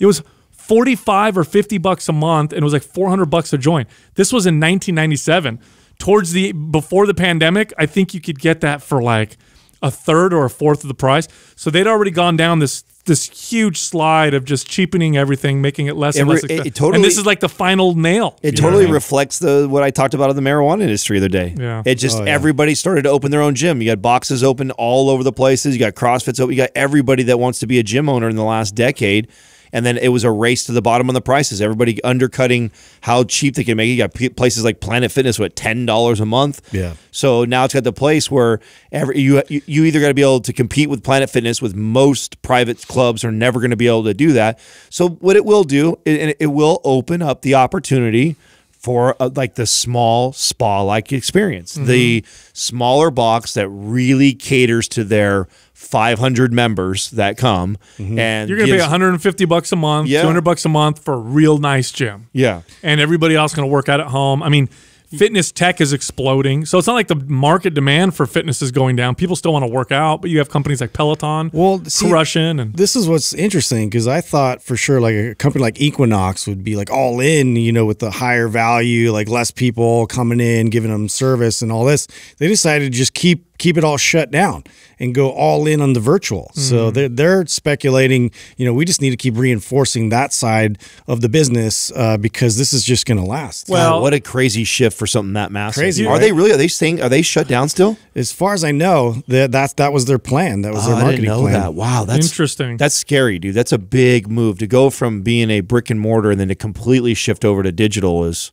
A: It was 45 or 50 bucks a month, and it was like 400 bucks to join. This was in 1997. Towards the before the pandemic, I think you could get that for like a third or a fourth of the price. So they'd already gone down this this huge slide of just cheapening everything, making it less it, and less. it totally, and this is like the final nail. It totally know?
C: reflects the what I talked about in the marijuana industry the other day. Yeah. It just oh, yeah.
A: everybody started
C: to open their own gym. You got boxes open all over the places. You got CrossFits open. You got everybody that wants to be a gym owner in the last decade and then it was a race to the bottom on the prices. Everybody undercutting how cheap they can make it. You got places like Planet Fitness with ten dollars a month. Yeah. So now it's got the place where every you you either got to be able to compete with Planet Fitness with most private clubs are never going to be able to do that. So what it will do, it, it will open up the opportunity for a, uh, like the small spa like experience, mm -hmm. the mm-hmm. smaller box that really caters to their 500 members that come
B: mm -hmm. and you're gonna gives, pay
A: 150 bucks a month yeah. 200 bucks a month for a real nice gym yeah and everybody else gonna work out at home i mean fitness tech is exploding. So it's not like the market demand for fitness is going down. People still want to work out, but you have companies like Peloton, well,
B: russian Crushing, and this is what's interesting because I thought for sure like a company like Equinox would be like all in, you know, with the higher value, like less people coming in, giving them service and all this. They decided to just keep keep it all shut down and go all in on the virtual. Mm. So mm-hmm. they're, they're speculating, you know, we just need to keep reinforcing that side of the business uh, because this is just going to last. Well, what
C: a crazy shift for something that massive. Crazy, are right? they
B: really, are they saying, are they shut down still? As far as I know, that that's, that was their plan. That was oh, their marketing plan. That. Wow. That's interesting. That's
C: scary, dude. That's a big move to go from being a brick and mortar and then to completely shift over to digital is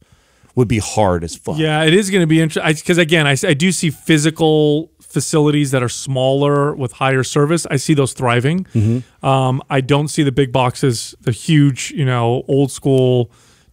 C: would be hard as fuck.
A: Yeah, it is going to be interesting because again, I, I do see physical facilities that are smaller with higher service, I see those thriving. Mm -hmm. um, I don't see the big boxes, the huge, you know, old school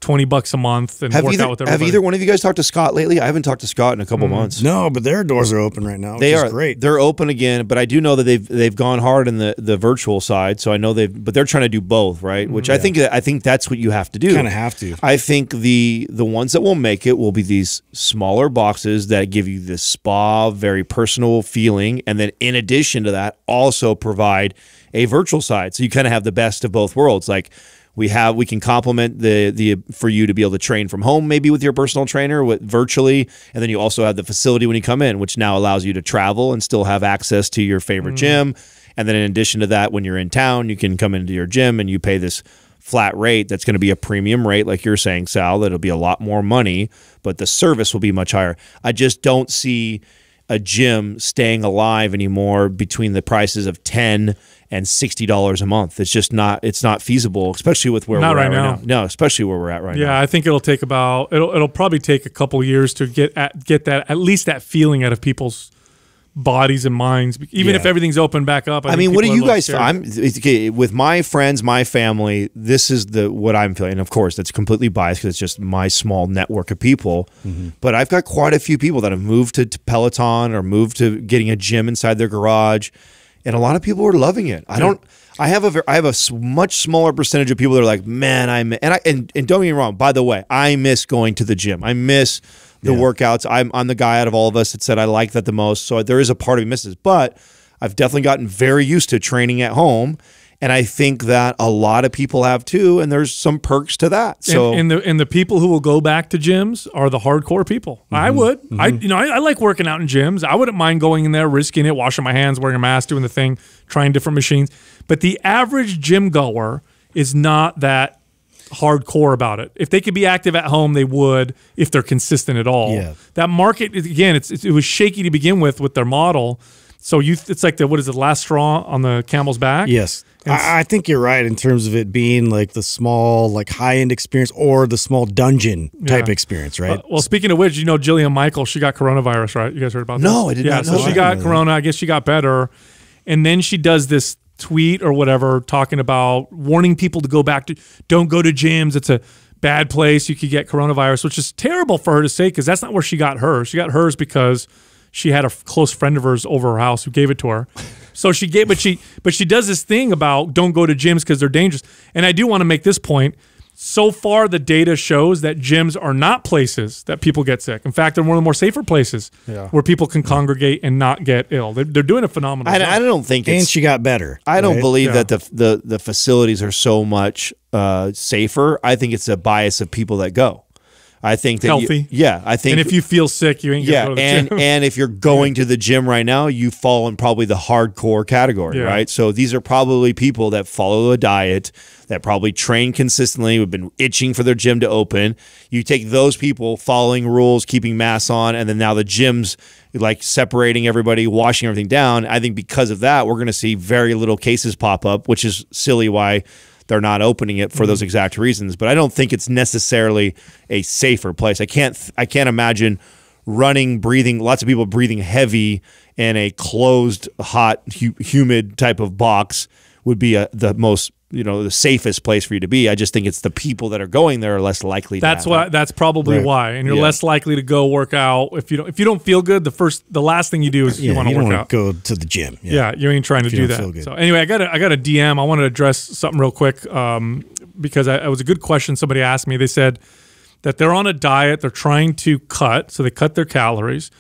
A: 20 bucks a month and have work either, out with everybody. Have either
C: one of you guys talked to Scott lately? I haven't talked to Scott in a couple mm. months. No, but their doors are open
B: right now. They are
C: great. They're open again, but I do know that they've they've gone hard in the the virtual side. So I know they've, but they're trying to do both, right? Mm, which yeah. I think I think that's what you have to do. Kind of have to. I think the the ones that will make it will be these smaller boxes that give you this spa, very personal feeling, and then in addition to that, also provide a virtual side. So you kind of have the best of both worlds. Like we have we can complement the the for you to be able to train from home maybe with your personal trainer with virtually and then you also have the facility when you come in which now allows you to travel and still have access to your favorite mm. gym and then in addition to that when you're in town you can come into your gym and you pay this flat rate that's going to be a premium rate like you're saying Sal that'll be a lot more money but the service will be much higher i just don't see a gym staying alive anymore between the prices of 10 and sixty dollars a month. It's just not it's not feasible, especially with where not we're right at now. right now. No, especially where we're at right yeah, now.
A: Yeah, I think it'll take about it'll it'll probably take a couple years to get at get that at least that feeling out of people's bodies and minds. Even yeah. if everything's open back up. I, I mean, what do you guys? Scared. I'm
C: okay, with my friends, my family. This is the what I'm feeling. And of course, that's completely biased because it's just my small network of people. Mm -hmm. But I've got quite a few people that have moved to, to Peloton or moved to getting a gym inside their garage and a lot of people were loving it. I don't. I have a I have a much smaller percentage of people that are like, man, I'm and I and, and don't get me wrong. By the way, I miss going to the gym. I miss the yeah. workouts. I'm I'm the guy out of all of us that said I like that the most. So there is a part of me misses, but I've definitely gotten very used to training at home and I think that a lot of people have too, and there's some perks to that. So and,
A: and the and the people who will go back to gyms are the hardcore people. Mm -hmm. I mm-hmm. would, mm -hmm. I you know, I, I, like working out in gyms. I wouldn't mind going in there, risking it, washing my hands, wearing a mask, doing the thing, trying different machines. But the average gym goer is not that hardcore about it. If they could be active at home, they would. If they're consistent at all, yeah. that market again, it's, it was shaky to begin with with their model. So you, it's like the what is it, last straw on the camel's back? Yes
B: I, I, think you're right in terms of it being like the small, like high end experience or the small dungeon type yeah. experience, right? Well, uh,
A: well, speaking of which, you know, Jillian Michael, she got coronavirus, right? You guys heard about that? No, I didn't. Yeah, so she got corona. I guess she got better, and then she does this tweet or whatever talking about warning people to go back to don't go to gyms. It's a bad place. You could get coronavirus, which is terrible for her to say because that's not where she got hers. She got hers because she had a close friend of hers over her house who gave it to her. So she gave, but she, but she does this thing about don't go to gyms because they're dangerous. And I do want to make this point. So far, the data shows that gyms are not places that people get sick. In fact, they're one of the more safer places yeah. where people can congregate and not get ill. They're, they're doing a phenomenal. I, I don't think. and she got better.
C: I right? don't believe yeah. that the, the the facilities are so much uh, safer. I think it's a bias of people that go. I think that healthy. You, yeah, I think. And if you
A: feel sick, you ain't. Yeah, and gym.
C: and if you're going to the gym right now, you fall in probably the hardcore category, yeah. right? So these are probably people that follow a diet, that probably train consistently, have been itching for their gym to open. You take those people following rules, keeping masks on, and then now the gyms like separating everybody, washing everything down. I think because of that, we're going to see very little cases pop up, which is silly. Why? they're not opening it for those mm-hmm. exact reasons. But I don't think it's necessarily a safer place. I can't I can't imagine running, breathing, lots of people breathing heavy in a closed, hot, hu humid type of box would be a, the most you know the safest place for you to be. I just think it's the people that are going there are less likely. That's why.
A: That's probably right. why. And you're yeah. less likely to go work out if you don't if you don't feel good. The first, the last thing you do is yeah, you want to work out. Go to the
B: gym. Yeah, yeah you ain't trying to do that. So
A: anyway, I got a, I got a DM. I wanted to address something real quick um, because I, it was a good question somebody asked me. They said that they're on a diet. They're trying to cut, so they cut their calories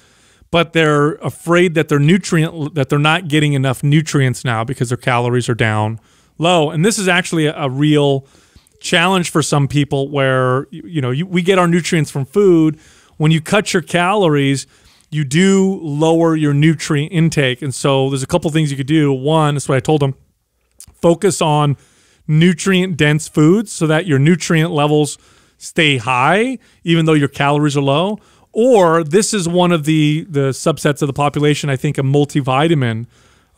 A: but they're afraid that their nutrient that they're not getting enough nutrients now because their calories are down low. And this is actually a, a real challenge for some people where, you know, you, we get our nutrients from food. When you cut your calories, you do lower your nutrient intake. And so there's a couple things you could do. One, that's what I told them focus on nutrient dense foods so that your nutrient levels stay high, even though your calories are low. Or this is one of the, the subsets of the population I think a multivitamin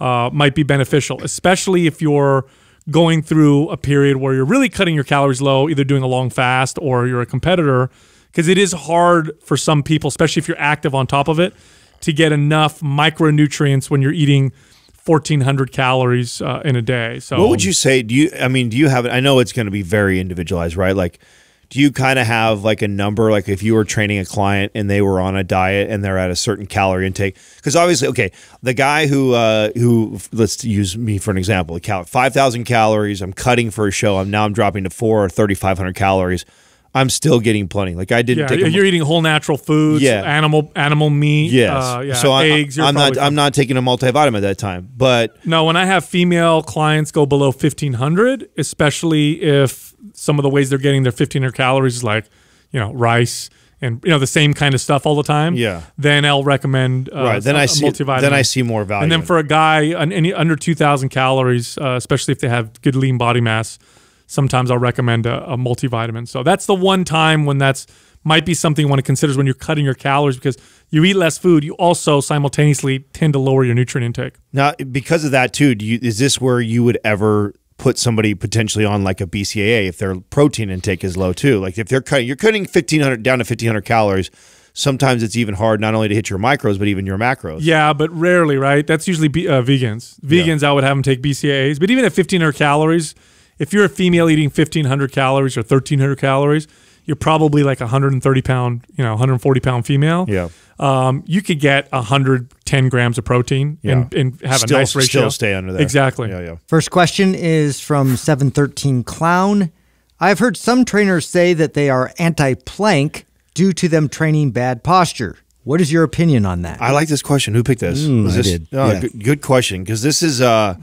A: uh, might be beneficial, especially if you're going through a period where you're really cutting your calories low, either doing a long fast or you're a competitor, because it is hard for some people, especially if you're active on top of it, to get enough micronutrients when you're eating 1400 calories uh, in a day so what would you say
C: do you i mean do you have i know it's going to be very individualized right like do you kind of have like a number like if you were training a client and they were on a diet and they're at a certain calorie intake because obviously okay the guy who uh who let's use me for an example 5000 calories i'm cutting for a show i'm now i'm dropping to 4 or 3500 calories I'm still getting plenty. Like I didn't. Yeah, you're
A: eating whole natural foods. Yeah. animal animal meat. Yes. Uh, yeah, so I, eggs. I'm not. I'm
C: not taking a multivitamin at that time. But
A: no, when I have female clients go below 1500, especially if some of the ways they're getting their 1500 calories is like, you know, rice and you know the same kind of stuff all the time. Yeah. Then I'll recommend. Uh, right. Then a, I see. Multivitamin. Then I see more value. And then for a guy, any under 2,000 calories, uh, especially if they have good lean body mass sometimes I'll recommend a, a, multivitamin. So that's the one time when that's might be something you want to consider is when you're cutting your calories because you eat less food, you also simultaneously tend to lower your nutrient intake.
C: Now, because of that too, you, is this where you would ever put somebody potentially on like a BCAA if their protein intake is low too? Like if they're cutting, you're cutting 1500 down to 1500 calories sometimes it's even hard not only to hit your micros but even your macros.
A: Yeah, but rarely, right? That's usually uh, vegans. Vegans, yeah. I would have them take BCAAs, but even at 1500 calories, if you're a female eating 1500 calories or 1300 calories, you're probably like a 130 pound, you know, 140 pound female. Yeah. Um, you could get 110 grams of protein yeah. and, and have still, a nice ratio. Still stay under there. Exactly. Yeah, yeah.
D: First question is from 713 Clown. I've heard some trainers say that they are anti plank due to them training bad posture. What is your opinion on that? I like this question. Who picked this? Mm, this I did. Oh, yeah.
C: good, good, question because this is uh,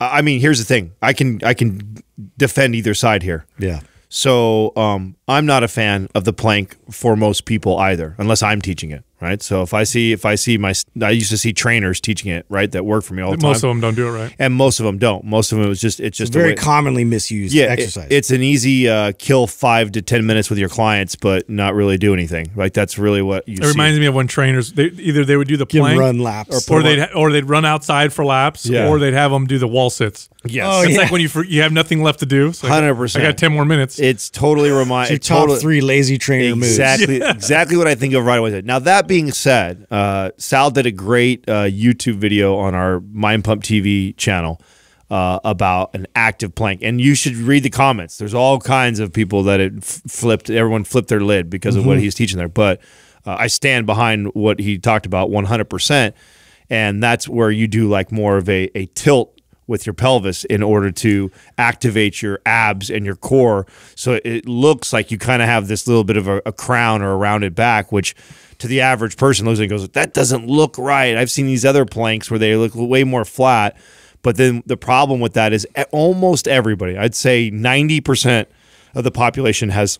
C: I mean, here's the thing. I can I can defend either side here. Yeah. So um, I'm not a fan of the plank for most people either, unless I'm teaching it right? So if I see if I see my I used to see trainers teaching it right that work for me all the most time. Most of them don't do it right, and most of them don't. Most of them it's just it's just it's very commonly misused. Yeah, exercise. It, it's an easy uh, kill five to ten minutes with your clients, but not really do anything. Like that's really what you. It see. reminds
A: me of when trainers they, either they would do the plank run laps, or, or they'd or they'd run outside for laps, yeah. or they'd have them do the wall sits. Yes, oh, it's yeah. like when you you have nothing left to do. Hundred so percent. I got ten more minutes. It's totally remind. So top totally, three lazy trainer exactly, moves. Exactly, yeah.
C: exactly what I think of right away. Now that being being said, uh, Sal did a great uh, YouTube video on our Mind Pump TV channel uh, about an active plank, and you should read the comments. There's all kinds of people that it flipped. Everyone flipped their lid because mm -hmm. of what mm-hmm. he's teaching there. But uh, I stand behind what he talked about 100, percent and that's where you do like more of a, a tilt with your pelvis in order to activate your abs and your core. So it looks like you kind of have this little bit of a, a, crown or a rounded back, which to the average person looks and goes, that doesn't look right. I've seen these other planks where they look way more flat. But then the problem with that is almost everybody, I'd say 90% of the population has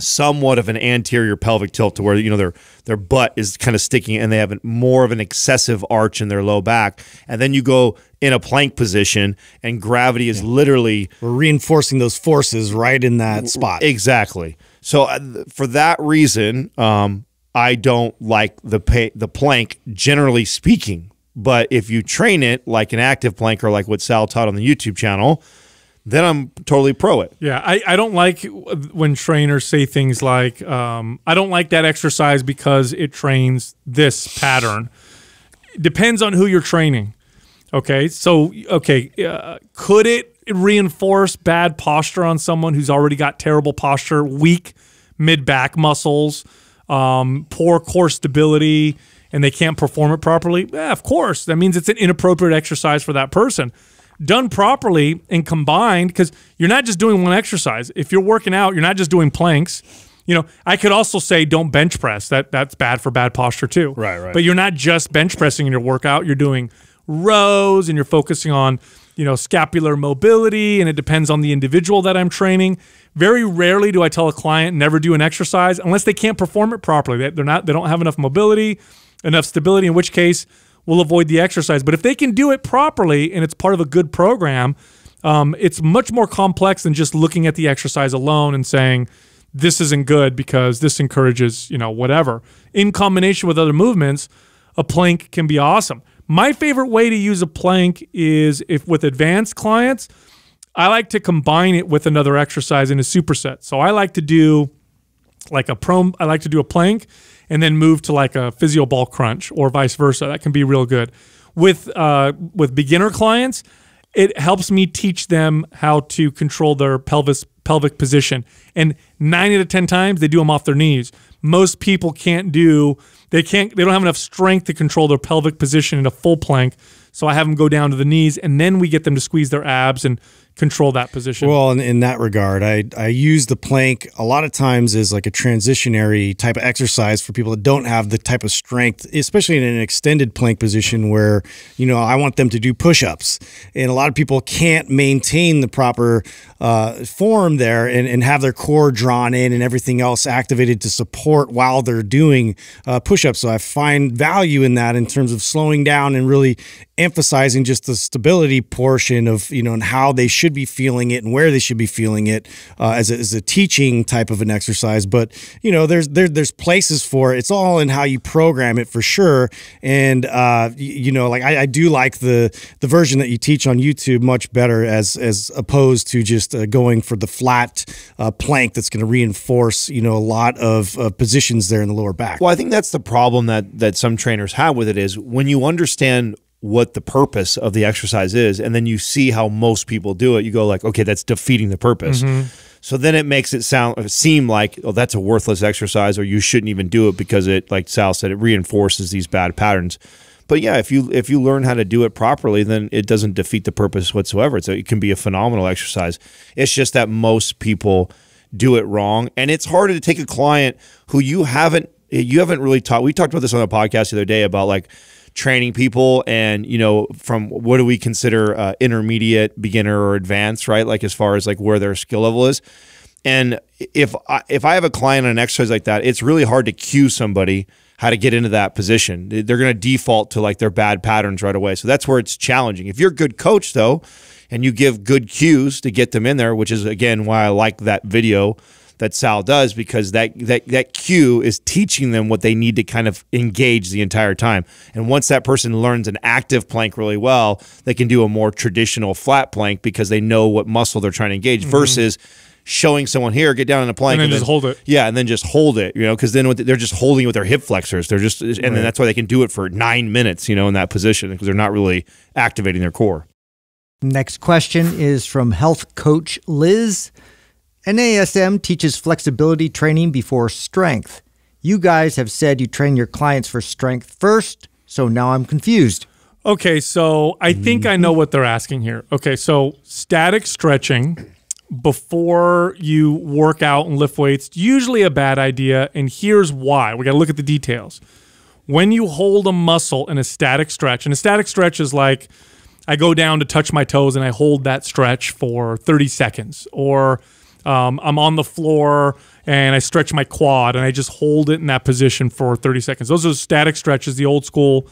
C: somewhat of an anterior pelvic tilt to where you know their their butt is kind of sticking and they have more of an excessive arch in their low back and then you go in a plank position and gravity is yeah. literally We're reinforcing those forces right in that spot exactly so uh, for that reason um, I don't like the the plank generally speaking. But if you train it like an active plank or like what Sal taught on the YouTube channel, then I'm totally pro it.
A: Yeah, I, I don't like when trainers say things like, um, I don't like that exercise because it trains this pattern. depends on who you're training. Okay, so, okay, uh, could it reinforce bad posture on someone who's already got terrible posture, weak mid back muscles? um, poor core stability, and they can't perform it properly, of course, that means it's an inappropriate exercise for that person. Done properly and combined, because you're not just doing one exercise. If you're working out, you're not just doing planks. You know, I could also say don't bench press. That that's bad for bad posture too. Right, right. But you're not just bench pressing in your workout. You're doing rows and you're focusing on you know, scapular mobility, and it depends on the individual that I'm training. Very rarely do I tell a client never do an exercise unless they can't perform it properly. They're not, they don't have enough mobility, enough stability, in which case we'll avoid the exercise. But if they can do it properly and it's part of a good program, um, it's much more complex than just looking at the exercise alone and saying, this isn't good because this encourages, you know, whatever. In combination with other movements, a plank can be awesome. My favorite way to use a plank is if with advanced clients, I like to combine it with another exercise in a superset. So I like to do like a prone, I like to do a plank and then move to like a physio ball crunch or vice versa. That can be real good. With uh, with beginner clients, it helps me teach them how to control their pelvis pelvic position. And nine out of ten times they do them off their knees. Most people can't do they can't. They don't have enough strength to control their pelvic position in a full plank. So I have them go down to the knees, and then we get them to squeeze their abs and control that position. Well, in,
B: in that regard, I, I use the plank a lot of times as like a transitionary type of exercise for people that don't have the type of strength, especially in an extended plank position where, you know, I want them to do push ups. And a lot of people can't maintain the proper uh, form there and, and have their core drawn in and everything else activated to support while they're doing uh, push ups. So I find value in that in terms of slowing down and really emphasizing just the stability portion of you know and how they should be feeling it and where they should be feeling it uh, as, a, as a teaching type of an exercise but you know there's there, there's places for it. it's all in how you program it for sure and uh, you know like I, I, do like the the version that you teach on YouTube much better as as opposed to just uh, going for the flat uh, plank that's going to reinforce you know a lot of positions there in the lower back
C: well I think that's the problem that that some trainers have with it is when you understand what the purpose of the exercise is and then you see how most people do it you go like okay that's defeating the purpose mm -hmm. so then it makes it sound seem like oh that's a worthless exercise or you shouldn't even do it because it like sal said it reinforces these bad patterns but yeah if you if you learn how to do it properly then it doesn't defeat the purpose whatsoever so it can be a phenomenal exercise it's just that most people do it wrong and it's harder to take a client who you haven't you haven't really taught we talked about this on the podcast the other day about like training people and you know from what do we consider uh, intermediate beginner or advanced right like as far as like where their skill level is and if I, if I have a client on an exercise like that it's really hard to cue somebody how to get into that position they're going to default to like their bad patterns right away so that's where it's challenging if you're a good coach though and you give good cues to get them in there which is again why I like that video that Sal does because that that that cue is teaching them what they need to kind of engage the entire time. And once that person learns an active plank really well, they can do a more traditional flat plank because they know what muscle they're trying to engage mm -hmm. versus showing someone here get down in a plank and then, and then just hold it yeah and then just hold it you know because then they're just holding with their hip flexors they're just and right. then that's why they can do it for nine minutes you know in that position because they're not really activating their core
D: next question is from health coach liz NASM teaches flexibility training before strength. You guys have said you train your clients for strength first, so now I'm confused.
A: Okay, so I think I know what they're asking here. Okay, so static stretching before you work out and lift weights, usually a bad idea, and here's why. We got to look at the details. When you hold a muscle in a static stretch, and a static stretch is like I go down to touch my toes and I hold that stretch for 30 seconds or um, I'm on the floor and I stretch my quad and I just hold it in that position for 30 seconds. Those are static stretches, the old school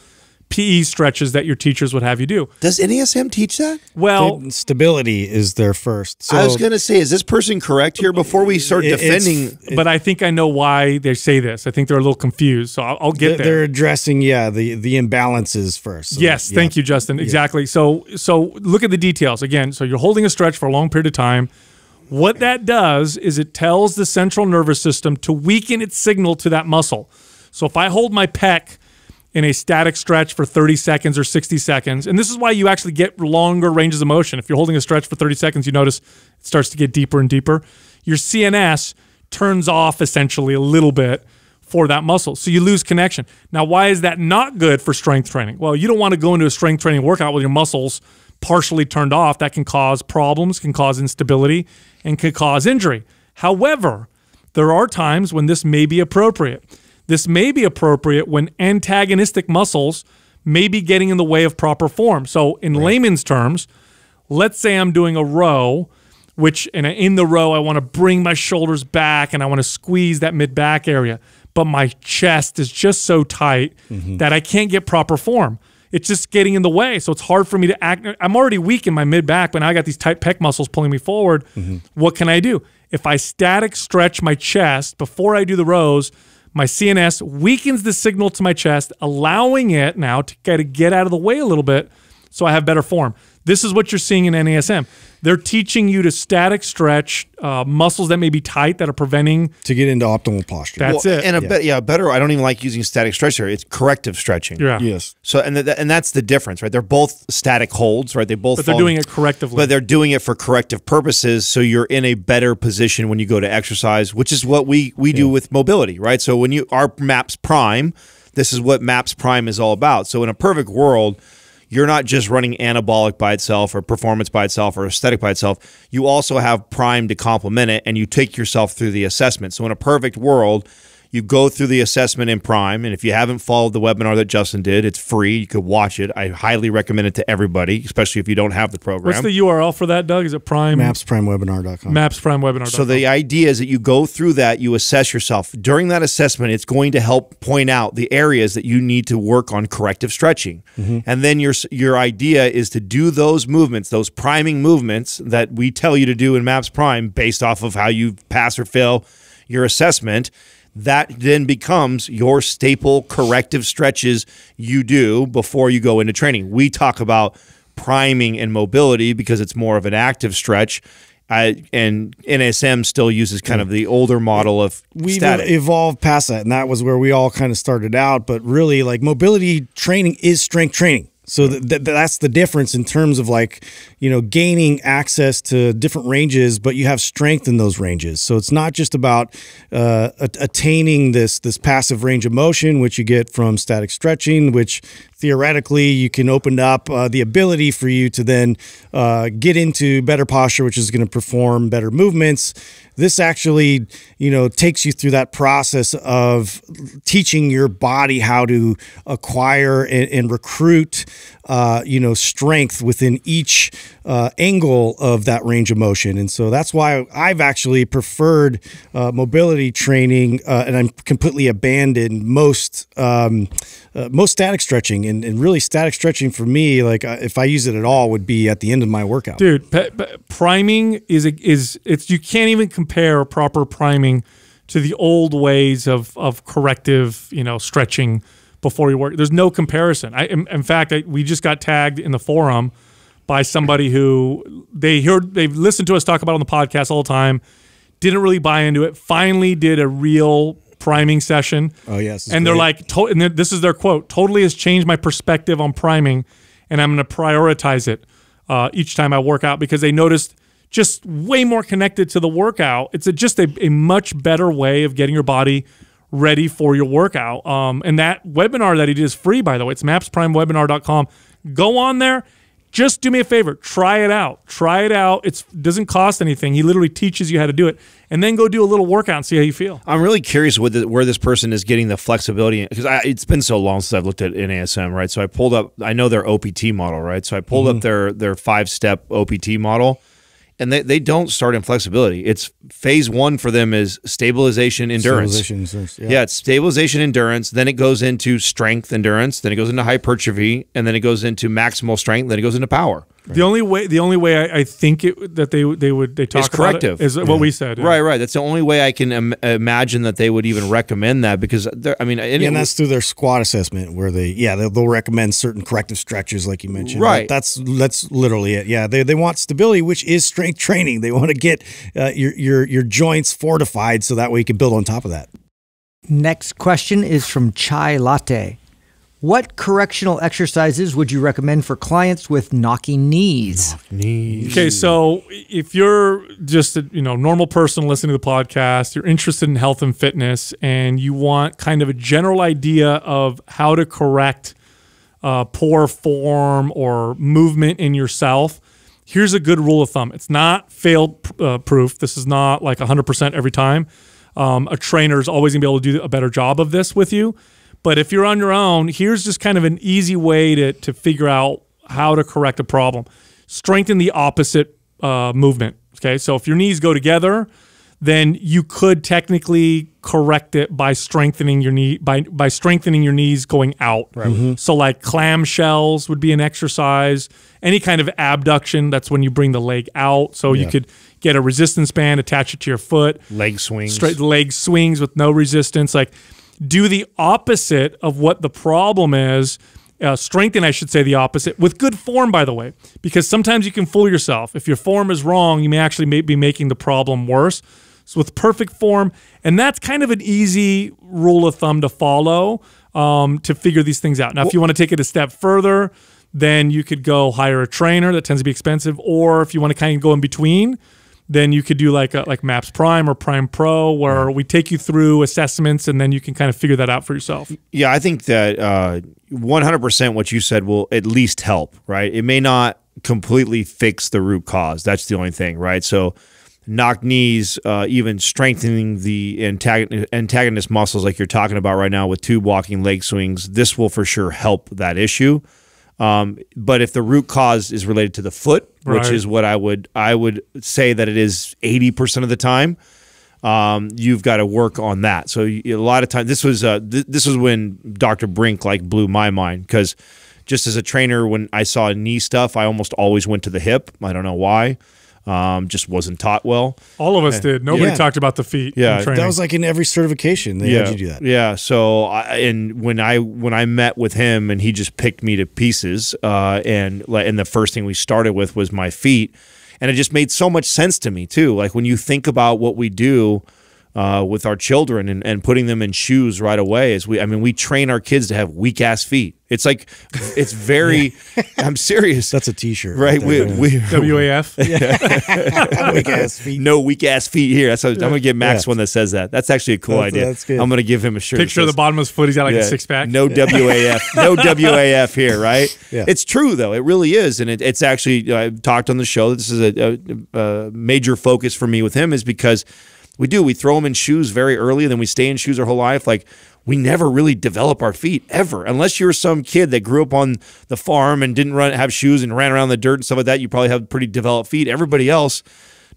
A: PE stretches that your teachers would have you do. Does NESM teach that?
B: Well, the stability is their
A: first. So I was going
C: to say, is this person correct here before we start it, defending?
A: but I think I know why
B: they say this. I think they're a little confused, so I'll, I'll get they're, there. They're addressing, yeah, the the imbalances first. So
A: yes, yeah. thank you, Justin. Exactly. Yeah. So so look at the details again. So you're holding a stretch for a long period of time. What that does is it tells the central nervous system to weaken its signal to that muscle. So if I hold my pec in a static stretch for 30 seconds or 60 seconds, and this is why you actually get longer ranges of motion. If you're holding a stretch for 30 seconds, you notice it starts to get deeper and deeper. Your CNS turns off essentially a little bit for that muscle. So you lose connection. Now, why is that not good for strength training? Well, you don't want to go into a strength training workout with your muscles – partially turned off, that can cause problems, can cause instability, and can cause injury. However, there are times when this may be appropriate. This may be appropriate when antagonistic muscles may be getting in the way of proper form. So, in right. layman's terms, let's say I'm doing a row, which and in the row, I want to bring my shoulders back and I want to squeeze that mid back area, but my chest is just so tight mm -hmm. that I can't get proper form it's just getting in the way. So it's hard for me to act. I'm already weak in my mid back, but now I got these tight pec muscles pulling me forward. Mm-hmm. What can I do? If I static stretch my chest before I do the rows, my CNS weakens the signal to my chest, allowing it now to kind of get out of the way a little bit so I have better form. This is what you're seeing in NASM. They're teaching you to static stretch uh, muscles that may be tight that are preventing to get into optimal posture. That's well, it. And a yeah.
C: Be yeah, better. I don't even like using static stretch here. It's corrective stretching. Yeah. Yes. So and th and that's the difference, right? They're both static holds, right? They both. But they're doing it correctively. But they're doing it for corrective purposes, so you're in a better position when you go to exercise, which is what we we yeah. do with mobility, right? So when you our maps prime, this is what maps prime is all about. So in a perfect world you're not just running anabolic by itself or performance by itself or aesthetic by itself. You also have prime to complement it and you take yourself through the assessment. So in a perfect world, you go through the assessment in Prime, and if you haven't followed the webinar that Justin did, it's free. You could watch it. I highly recommend it to everybody, especially if you don't have the program. What's the
A: URL for that, Doug? Is it Prime? MapsPrimeWebinar.com.
B: MapsPrimeWebinar.com. So
C: the idea is that you go through that, you assess yourself. During that assessment, it's going to help point out the areas that you need to work on corrective stretching. Mm -hmm. And then your your idea is to do those movements, those priming movements that we tell you to do in Maps Prime based off of how you pass or fail your assessment that then becomes your staple corrective stretches you do before you go into training. We talk about priming and mobility because it's more of an active stretch. I, and NSM still uses kind of the older model of we
B: evolved past that, and that was where we all kind of started out. But really, like mobility training is strength training. So th-, th- that's the difference in terms of like, you know, gaining access to different ranges, but you have strength in those ranges. So it's not just about uh, attaining this this passive range of motion, which you get from static stretching, which theoretically you can open up uh, the ability for you to then uh, get into better posture, which is going to perform better movements this actually, you know, takes you through that process of teaching your body how to acquire and, and recruit, uh, you know, strength within each uh, angle of that range of motion. And so that's why I've actually preferred uh, mobility training, uh, and I'm completely abandoned most. Um, uh, most static stretching and, and, really static stretching for me like uh, if i use it at all would be at the end of my workout
A: dude priming is a, is it's you can't even compare proper priming to the old ways of of corrective you know stretching before you work there's no comparison i in, in fact I, we just got tagged in the forum by somebody who they heard they've listened to us talk about on the podcast all the time didn't really buy into it finally did a real priming session. Oh yes, and they're like, and they're, this is their quote: "Totally has changed my perspective on priming, and I'm going to prioritize it uh, each time I work out because they noticed." Just way more connected to the workout. It's a, just a, a much better way of getting your body ready for your workout. Um, and that webinar that he did is free, by the way. It's mapsprimewebinar.com. Go on there just do me a favor, try it out. Try it out. It doesn't cost anything. He literally teaches you how to do it, and then go do a little workout and see how you feel.
C: I'm really curious the, where this person is getting the flexibility because it's been so long since I've looked at NASM, right? So I pulled up. I know their OPT model, right? So I pulled mm -hmm. up mm-hmm. their their five step OPT model and they, they don't start in flexibility. It's phase one for them is stabilization endurance. Stabilization, yeah. yeah, it's stabilization endurance. Then it goes into strength endurance. Then it goes into hypertrophy, and then it goes into maximal strength. Then it goes into power.
A: The only way, the only way I, I, think it, that they they would they talk
C: is corrective is yeah. what we said. Yeah. Right, right. That's the only way I can Im imagine that they would even recommend that because I mean, any, yeah, and that's
B: through their squat assessment where they yeah they'll, they'll recommend certain corrective stretches like you mentioned. Right. that's that's literally it. Yeah. They, they want stability, which is strength training. They want to get uh, your your your joints fortified so that way you can build on top of that.
D: Next question is from Chai Latte. What correctional exercises would you recommend for clients with knocking knees? Knock knees. Okay,
A: so if you're just a you know normal person listening to the podcast, you're interested in health and fitness, and you want kind of a general idea of how to correct uh, poor form or movement in yourself, here's a good rule of thumb. It's not fail uh, proof. This is not like 100% every time. Um, a trainer is always going to be able to do a better job of this with you. But if you're on your own, here's just kind of an easy way to, to figure out how to correct a problem. Strengthen the opposite uh, movement. Okay, so if your knees go together, then you could technically correct it by strengthening your knee by by strengthening your knees going out. Right. Mm -hmm. So like clamshells would be an exercise. Any kind of abduction, that's when you bring the leg out. So yeah. you could get a resistance band, attach it to your foot. Leg swings. Straight leg swings with no resistance. Like do the opposite of what the problem is. Uh, strengthen, I should say, the opposite with good form, by the way, because sometimes you can fool yourself. If your form is wrong, you may actually may be making the problem worse. So with perfect form, and that's kind of an easy rule of thumb to follow um, to figure these things out. Now, if you want to take it a step further, then you could go hire a trainer that tends to be expensive, or if you want to kind of go in between, then you could do like a, like Maps Prime or Prime Pro, where mm-hmm. we take you through assessments, and then you can kind of figure that out for yourself.
C: Yeah, I think that 100% uh, what you said will at least help. Right, it may not completely fix the root cause. That's the only thing, right? So knock knees, uh, even strengthening the antagonist muscles like you're talking about right now with tube walking, leg swings, this will for sure help that issue. Um, but if the root cause is related to the foot, right. which is what I would I would say that it is eighty percent of the time, um, you've got to work on that. So you, a lot of times, this was uh, th this was when Dr. Brink like blew my mind because just as a trainer, when I saw knee stuff, I almost always went to the hip. I don't know why um, just wasn't taught well. All of us and, did. Nobody yeah. talked about the feet. Yeah, that was
B: like in every certification they yeah. had you do
C: that. Yeah. So I, and when I when I met with him and he just picked me to pieces, uh, and and the first thing we started with was my feet, and it just made so much sense to me too. Like when you think about what we do uh, with our children and, and putting them in shoes right away is we I mean we train our kids to have weak ass feet. It's like it's very
B: yeah. I'm serious. That's a t-shirt. Right. right we, we, WAF. Yeah. weak ass feet. No
C: weak ass feet here. That's I'm gonna give Max one that says that. That's actually a cool that's, idea. That's good. I'm gonna give him a shirt. Picture of the bottom of his foot, he's got like a six pack. No WAF. no WAF here, right? Yeah. It's true though. It really is. And it, it's actually I've talked on the show. This is a, a, a major focus for me with him is because we do. We throw them in shoes very early, then we stay in shoes our whole life. Like we never really develop our feet ever, unless you're some kid that grew up on the farm and didn't run have shoes and ran around the dirt and stuff like that. You probably have pretty developed feet. Everybody else,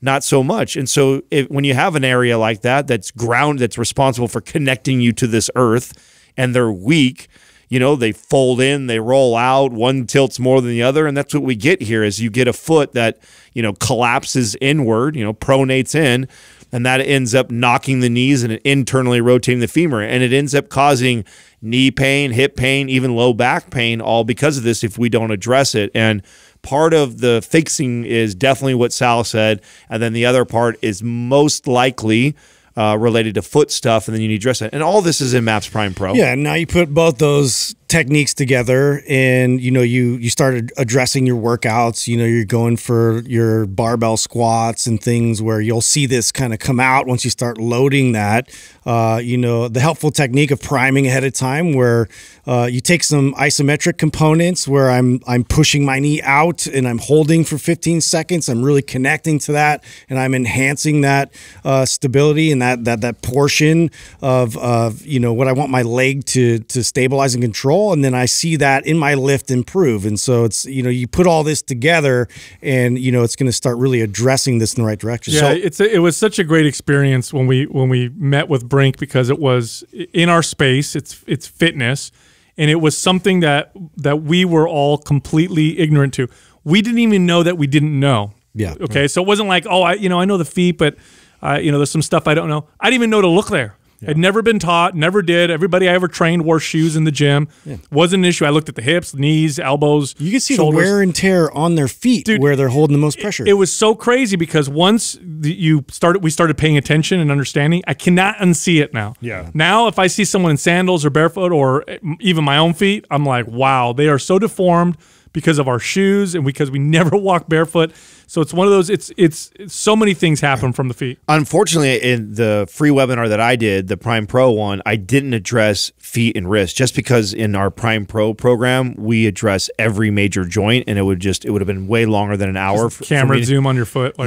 C: not so much. And so if, when you have an area like that, that's ground that's responsible for connecting you to this earth, and they're weak. You know, they fold in, they roll out, one tilts more than the other. And that's what we get here is you get a foot that, you know, collapses inward, you know, pronates in, and that ends up knocking the knees and internally rotating the femur and it ends up causing knee pain hip pain even low back pain all because of this if we don't address it and part of the fixing is definitely what sal said and then the other part is most likely uh, related to foot stuff and then you need to address it and all this is in maps prime pro yeah and now
B: you put both those techniques together and you know you you started addressing your workouts you know you're going for your barbell squats and things where you'll see this kind of come out once you start loading that uh, you know the helpful technique of priming ahead of time where uh, you take some isometric components where i'm i'm pushing my knee out and i'm holding for 15 seconds i'm really connecting to that and i'm enhancing that uh, stability and that that that portion of of you know what i want my leg to to stabilize and control and then I see that in my lift improve. And so it's, you know, you put all this together and, you know, it's going to start really addressing this in the right direction. Yeah, so,
A: it's a, it was such a great experience when we, when we met with Brink because it was in our space, it's, it's fitness. And it was something that, that we were all completely ignorant to. We didn't even know that we didn't know. Yeah. Okay. Right. So it wasn't like, oh, I, you know, I know the feet, but, uh, you know, there's some stuff I don't know. I didn't even know to look there. Yeah. never been taught, never did. Everybody I ever trained wore shoes in the gym. Yeah. Wasn't an issue. I looked at the hips, knees, elbows. You can see shoulders. the wear
B: and tear on their feet Dude, where they're holding the most pressure. It, it
A: was so crazy because once you started, we started paying attention and understanding. I cannot unsee it now. Yeah. Now, if I see someone in sandals or barefoot or even my own feet, I'm like, wow, they are so deformed because of our shoes and because we never walk barefoot. So it's one of those. It's it's, it's so many things happen from the feet.
C: Unfortunately, in the free webinar that I did, the Prime Pro one, I didn't address feet and wrists just because in our Prime Pro program we address every major joint, and it would just it would have been way longer than an hour. For, camera for zoom
A: on your foot.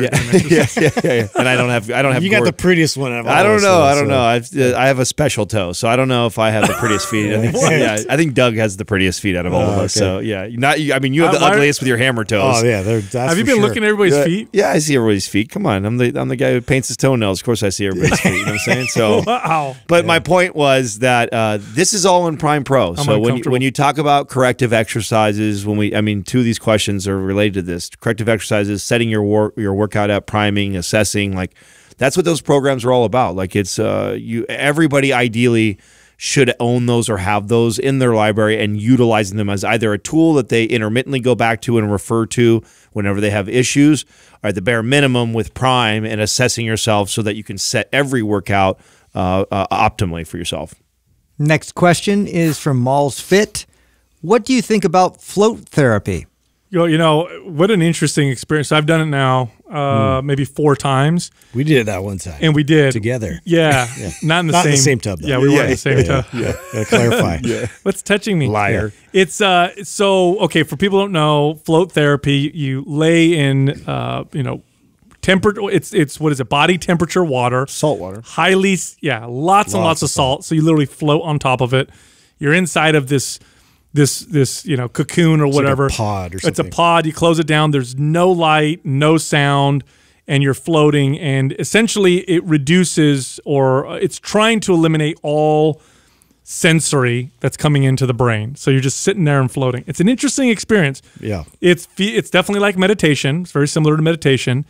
A: Yeah. yeah,
B: yeah, yeah, And I don't have I don't have. You got the prettiest one. I've I don't know. Said, I don't so. know. Uh,
C: I've, uh, I have a special toe, so I don't know if I have the prettiest feet. I think, yeah, I think Doug has the prettiest feet out of all uh, of oh, us. Okay. So yeah, not. I mean, you have uh, the ugliest I, with your hammer toes. Oh yeah, they're. have you been sure. looking at everybody's yeah, feet? Yeah, I see everybody's feet. Come on, I'm the I'm the guy who paints his toenails. Of course, I see everybody's feet. You know what I'm saying? So, wow. But yeah. my point was that uh, this is all in Prime Pro. I'm so when you, when you talk about corrective exercises, when we, I mean, two of these questions are related to this: corrective exercises, setting your work your workout up, priming, assessing, like that's what those programs are all about. Like it's uh, you everybody ideally should own those or have those in their library and utilizing them as either a tool that they intermittently go back to and refer to whenever they have issues, or the bare minimum with Prime and assessing yourself so that you can set every workout uh, uh, optimally for yourself.
D: Next question is from Malls Fit. What do you think about float therapy?
A: You know, what an interesting experience. I've done it now uh, mm. maybe four times. We did that one time, and we did together. Yeah, yeah. not in the not same the same tub. Though. Yeah, we yeah, were in the same yeah, tub. Yeah, yeah. clarify. yeah. What's touching me? Liar. It's uh. So okay, for people don't know, float therapy. You lay in uh, you know, temperature. It's it's what is it? Body temperature water, salt water, highly yeah, lots, lots and lots of salt. salt. So you literally float on top of it. You're inside of this this this you know cocoon or it's whatever like pod or something. It's a pod. You close it down. There's no light, no sound, and you're floating. And essentially, it reduces or uh, it's trying to eliminate all sensory that's coming into the brain. So you're just sitting there and floating. It's an interesting experience. Yeah, it's it's definitely like meditation. It's very similar to meditation.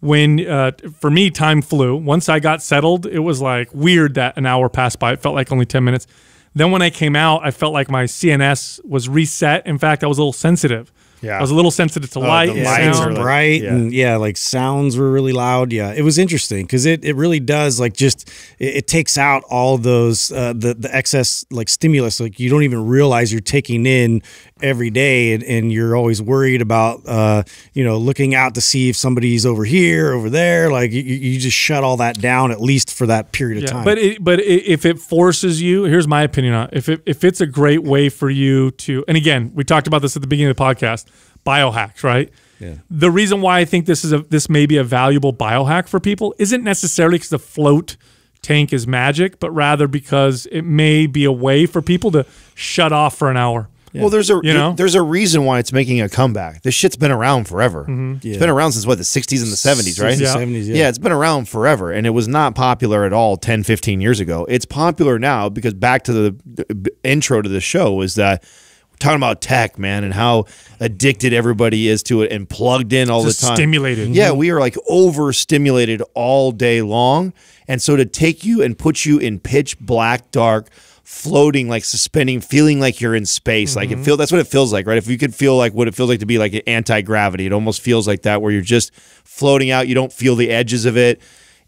A: When uh, for me, time flew. Once I got settled, it was like weird that an hour passed by. It felt like only ten minutes then when I came out, I felt like my CNS was reset. In fact, I was a little sensitive. Yeah. I was a little sensitive to oh, light. The lights are bright, yeah.
B: and yeah, like sounds were really loud. Yeah, it was interesting because it, it really does like just it, it takes out all those uh, the the excess like stimulus. Like you don't even realize you're taking in every day and, and you're always worried about uh, you know looking out to see if somebody's over here over there like you, you just shut all that down at least for that period yeah, of time but
A: it, but it, if it forces you here's my opinion on it. if it, if it's a great way for you to and again we talked about this at the beginning of the podcast biohacks right yeah. the reason why I think this is a this may be a valuable biohack for people isn't necessarily because the float tank is magic, but rather because it may be a way for people to shut off for an hour yeah. Well, there's a you know? there's a
C: reason why it's making a comeback. This shit's been around forever. Mm -hmm. yeah. It's been around since what the 60s and the 70s, right? 60s, yeah. 70s, yeah. yeah, it's been around forever and it was not popular at all 10, 15 years ago. It's popular now because back to the intro to the show is that talking about tech, man, and how addicted everybody is to it and plugged in all Just the time. Stimulated. Yeah, mm-hmm. we are like overstimulated all day long. And so to take you and put you in pitch black, dark, floating, like suspending, feeling like you're in space. Mm -hmm. Like it mm-hmm. feel that's what it feels like, right? If you could feel like what it feels like to be like anti-gravity, it almost feels like that where you're just floating out. You don't feel the edges of it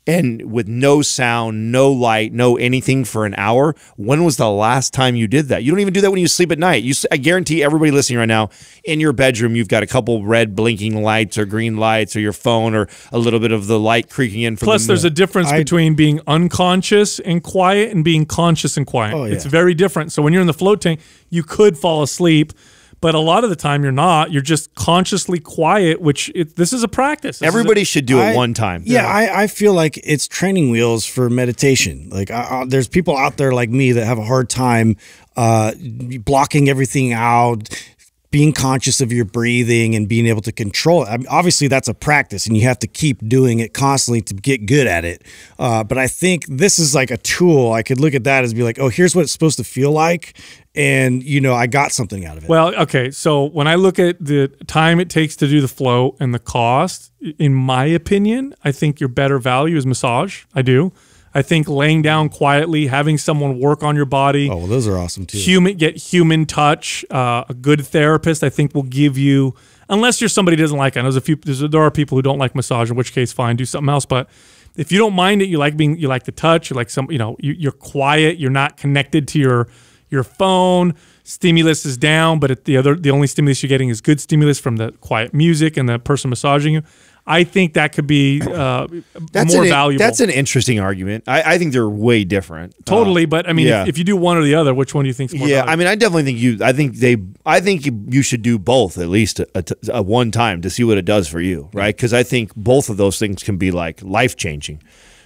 C: and with no sound, no light, no anything for an hour. When was the last time you did that? You don't even do that when you sleep at night. You, I guarantee everybody listening right now, in your bedroom, you've got a couple red blinking lights or green lights or your phone or a little bit of the light creaking in. Plus, the there's a difference I,
A: between being unconscious and quiet and being conscious and quiet. Oh, yeah. It's very different. So when you're in the float tank, you could fall asleep but a lot of the time you're not. You're just consciously quiet, which it, this is a practice. This Everybody a, should do I, it one time. Yeah,
B: yeah. I, I, feel like it's training wheels for meditation. Like I, I, there's people out there like me that have a hard time uh, blocking everything out, being conscious of your breathing and being able to control it. I mean, obviously, that's a practice, and you have to keep doing it constantly to get good at it. Uh, but I think this is like a tool. I could look at that as be like, oh, here's what it's supposed to feel like, and you know, I got something out of
A: it. Well, okay. So when I look at the time it takes to do the flow and the cost, in my opinion, I think your better value is massage. I do. I think laying down quietly, having someone work on your body. Oh, well, those are awesome too. Human, get human touch. Uh, a good therapist, I think, will give you, unless you're somebody who doesn't like it. There's a few. There's, there are people who don't like massage, in which case, fine, do something else. But if you don't mind it, you like being, you like the touch, you like some, you know, you, you're quiet, you're not connected to your your phone stimulus is down, but the other the only stimulus you're getting is good stimulus from the quiet music and the person massaging you. I think that could be uh, that's more an, valuable. That's an
C: interesting argument. I, I think they're way different. Uh, totally, uh, but I mean, yeah. if,
A: if, you do one or the other, which one do you think? Yeah, valuable?
C: I mean, I definitely think you. I think they. I think you, should do both at least a, a, a one time to see what it does for you, right? Because I think both of those things can be like life changing.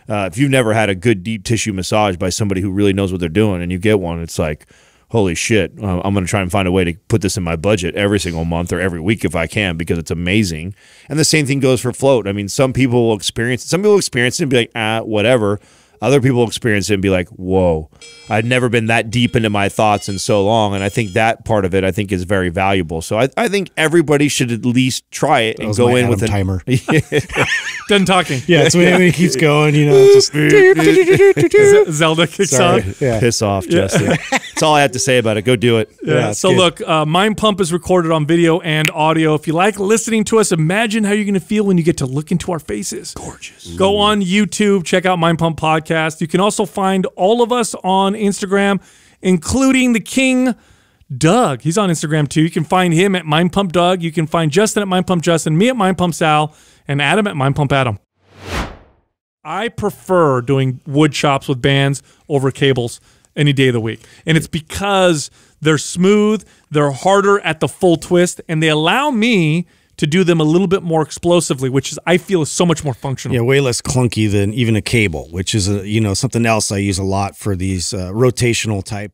C: Uh, if you've never had a good deep tissue massage by somebody who really knows what they're doing, and you get one, it's like holy shit, uh, I'm going to try and find a way to put this in my budget every single month or every week if I can because it's amazing. And the same thing goes for float. I mean, some people will experience it. Some people experience it and be like, ah, whatever other people experience it and be like, whoa, I've never been that deep into my thoughts in so long. And I think that part of it, I think, is very valuable. So I, I think everybody should at least try it that and go in Adam with a timer.
A: Done talking. Yeah, so yeah. it keeps going, you know, just Zelda kicks Sorry.
B: on. Yeah. Piss
C: off, Justin. That's all I have to say about it. Go do it. Yeah. yeah so good.
A: look, uh, Mind Pump is recorded on video and audio. If you like listening to us, imagine how you're going to feel when you get to look into our faces. Gorgeous. Ooh. Go on YouTube, check out Mind Pump Podcast podcast. You can also find all of us on Instagram, including the King Doug. He's on Instagram too. You can find him at Mind Pump Doug. You can find Justin at Mind Pump Justin, me at Mind Pump Sal, and Adam at Mind Pump Adam. I prefer doing wood chops with bands over cables any day of the week. And it's because they're smooth, they're harder at the full twist, and they allow me to do them a little bit more explosively, which is I feel is so much more functional. Yeah, way
B: less clunky than even a cable, which is a you know something else I use a lot for these uh, rotational type.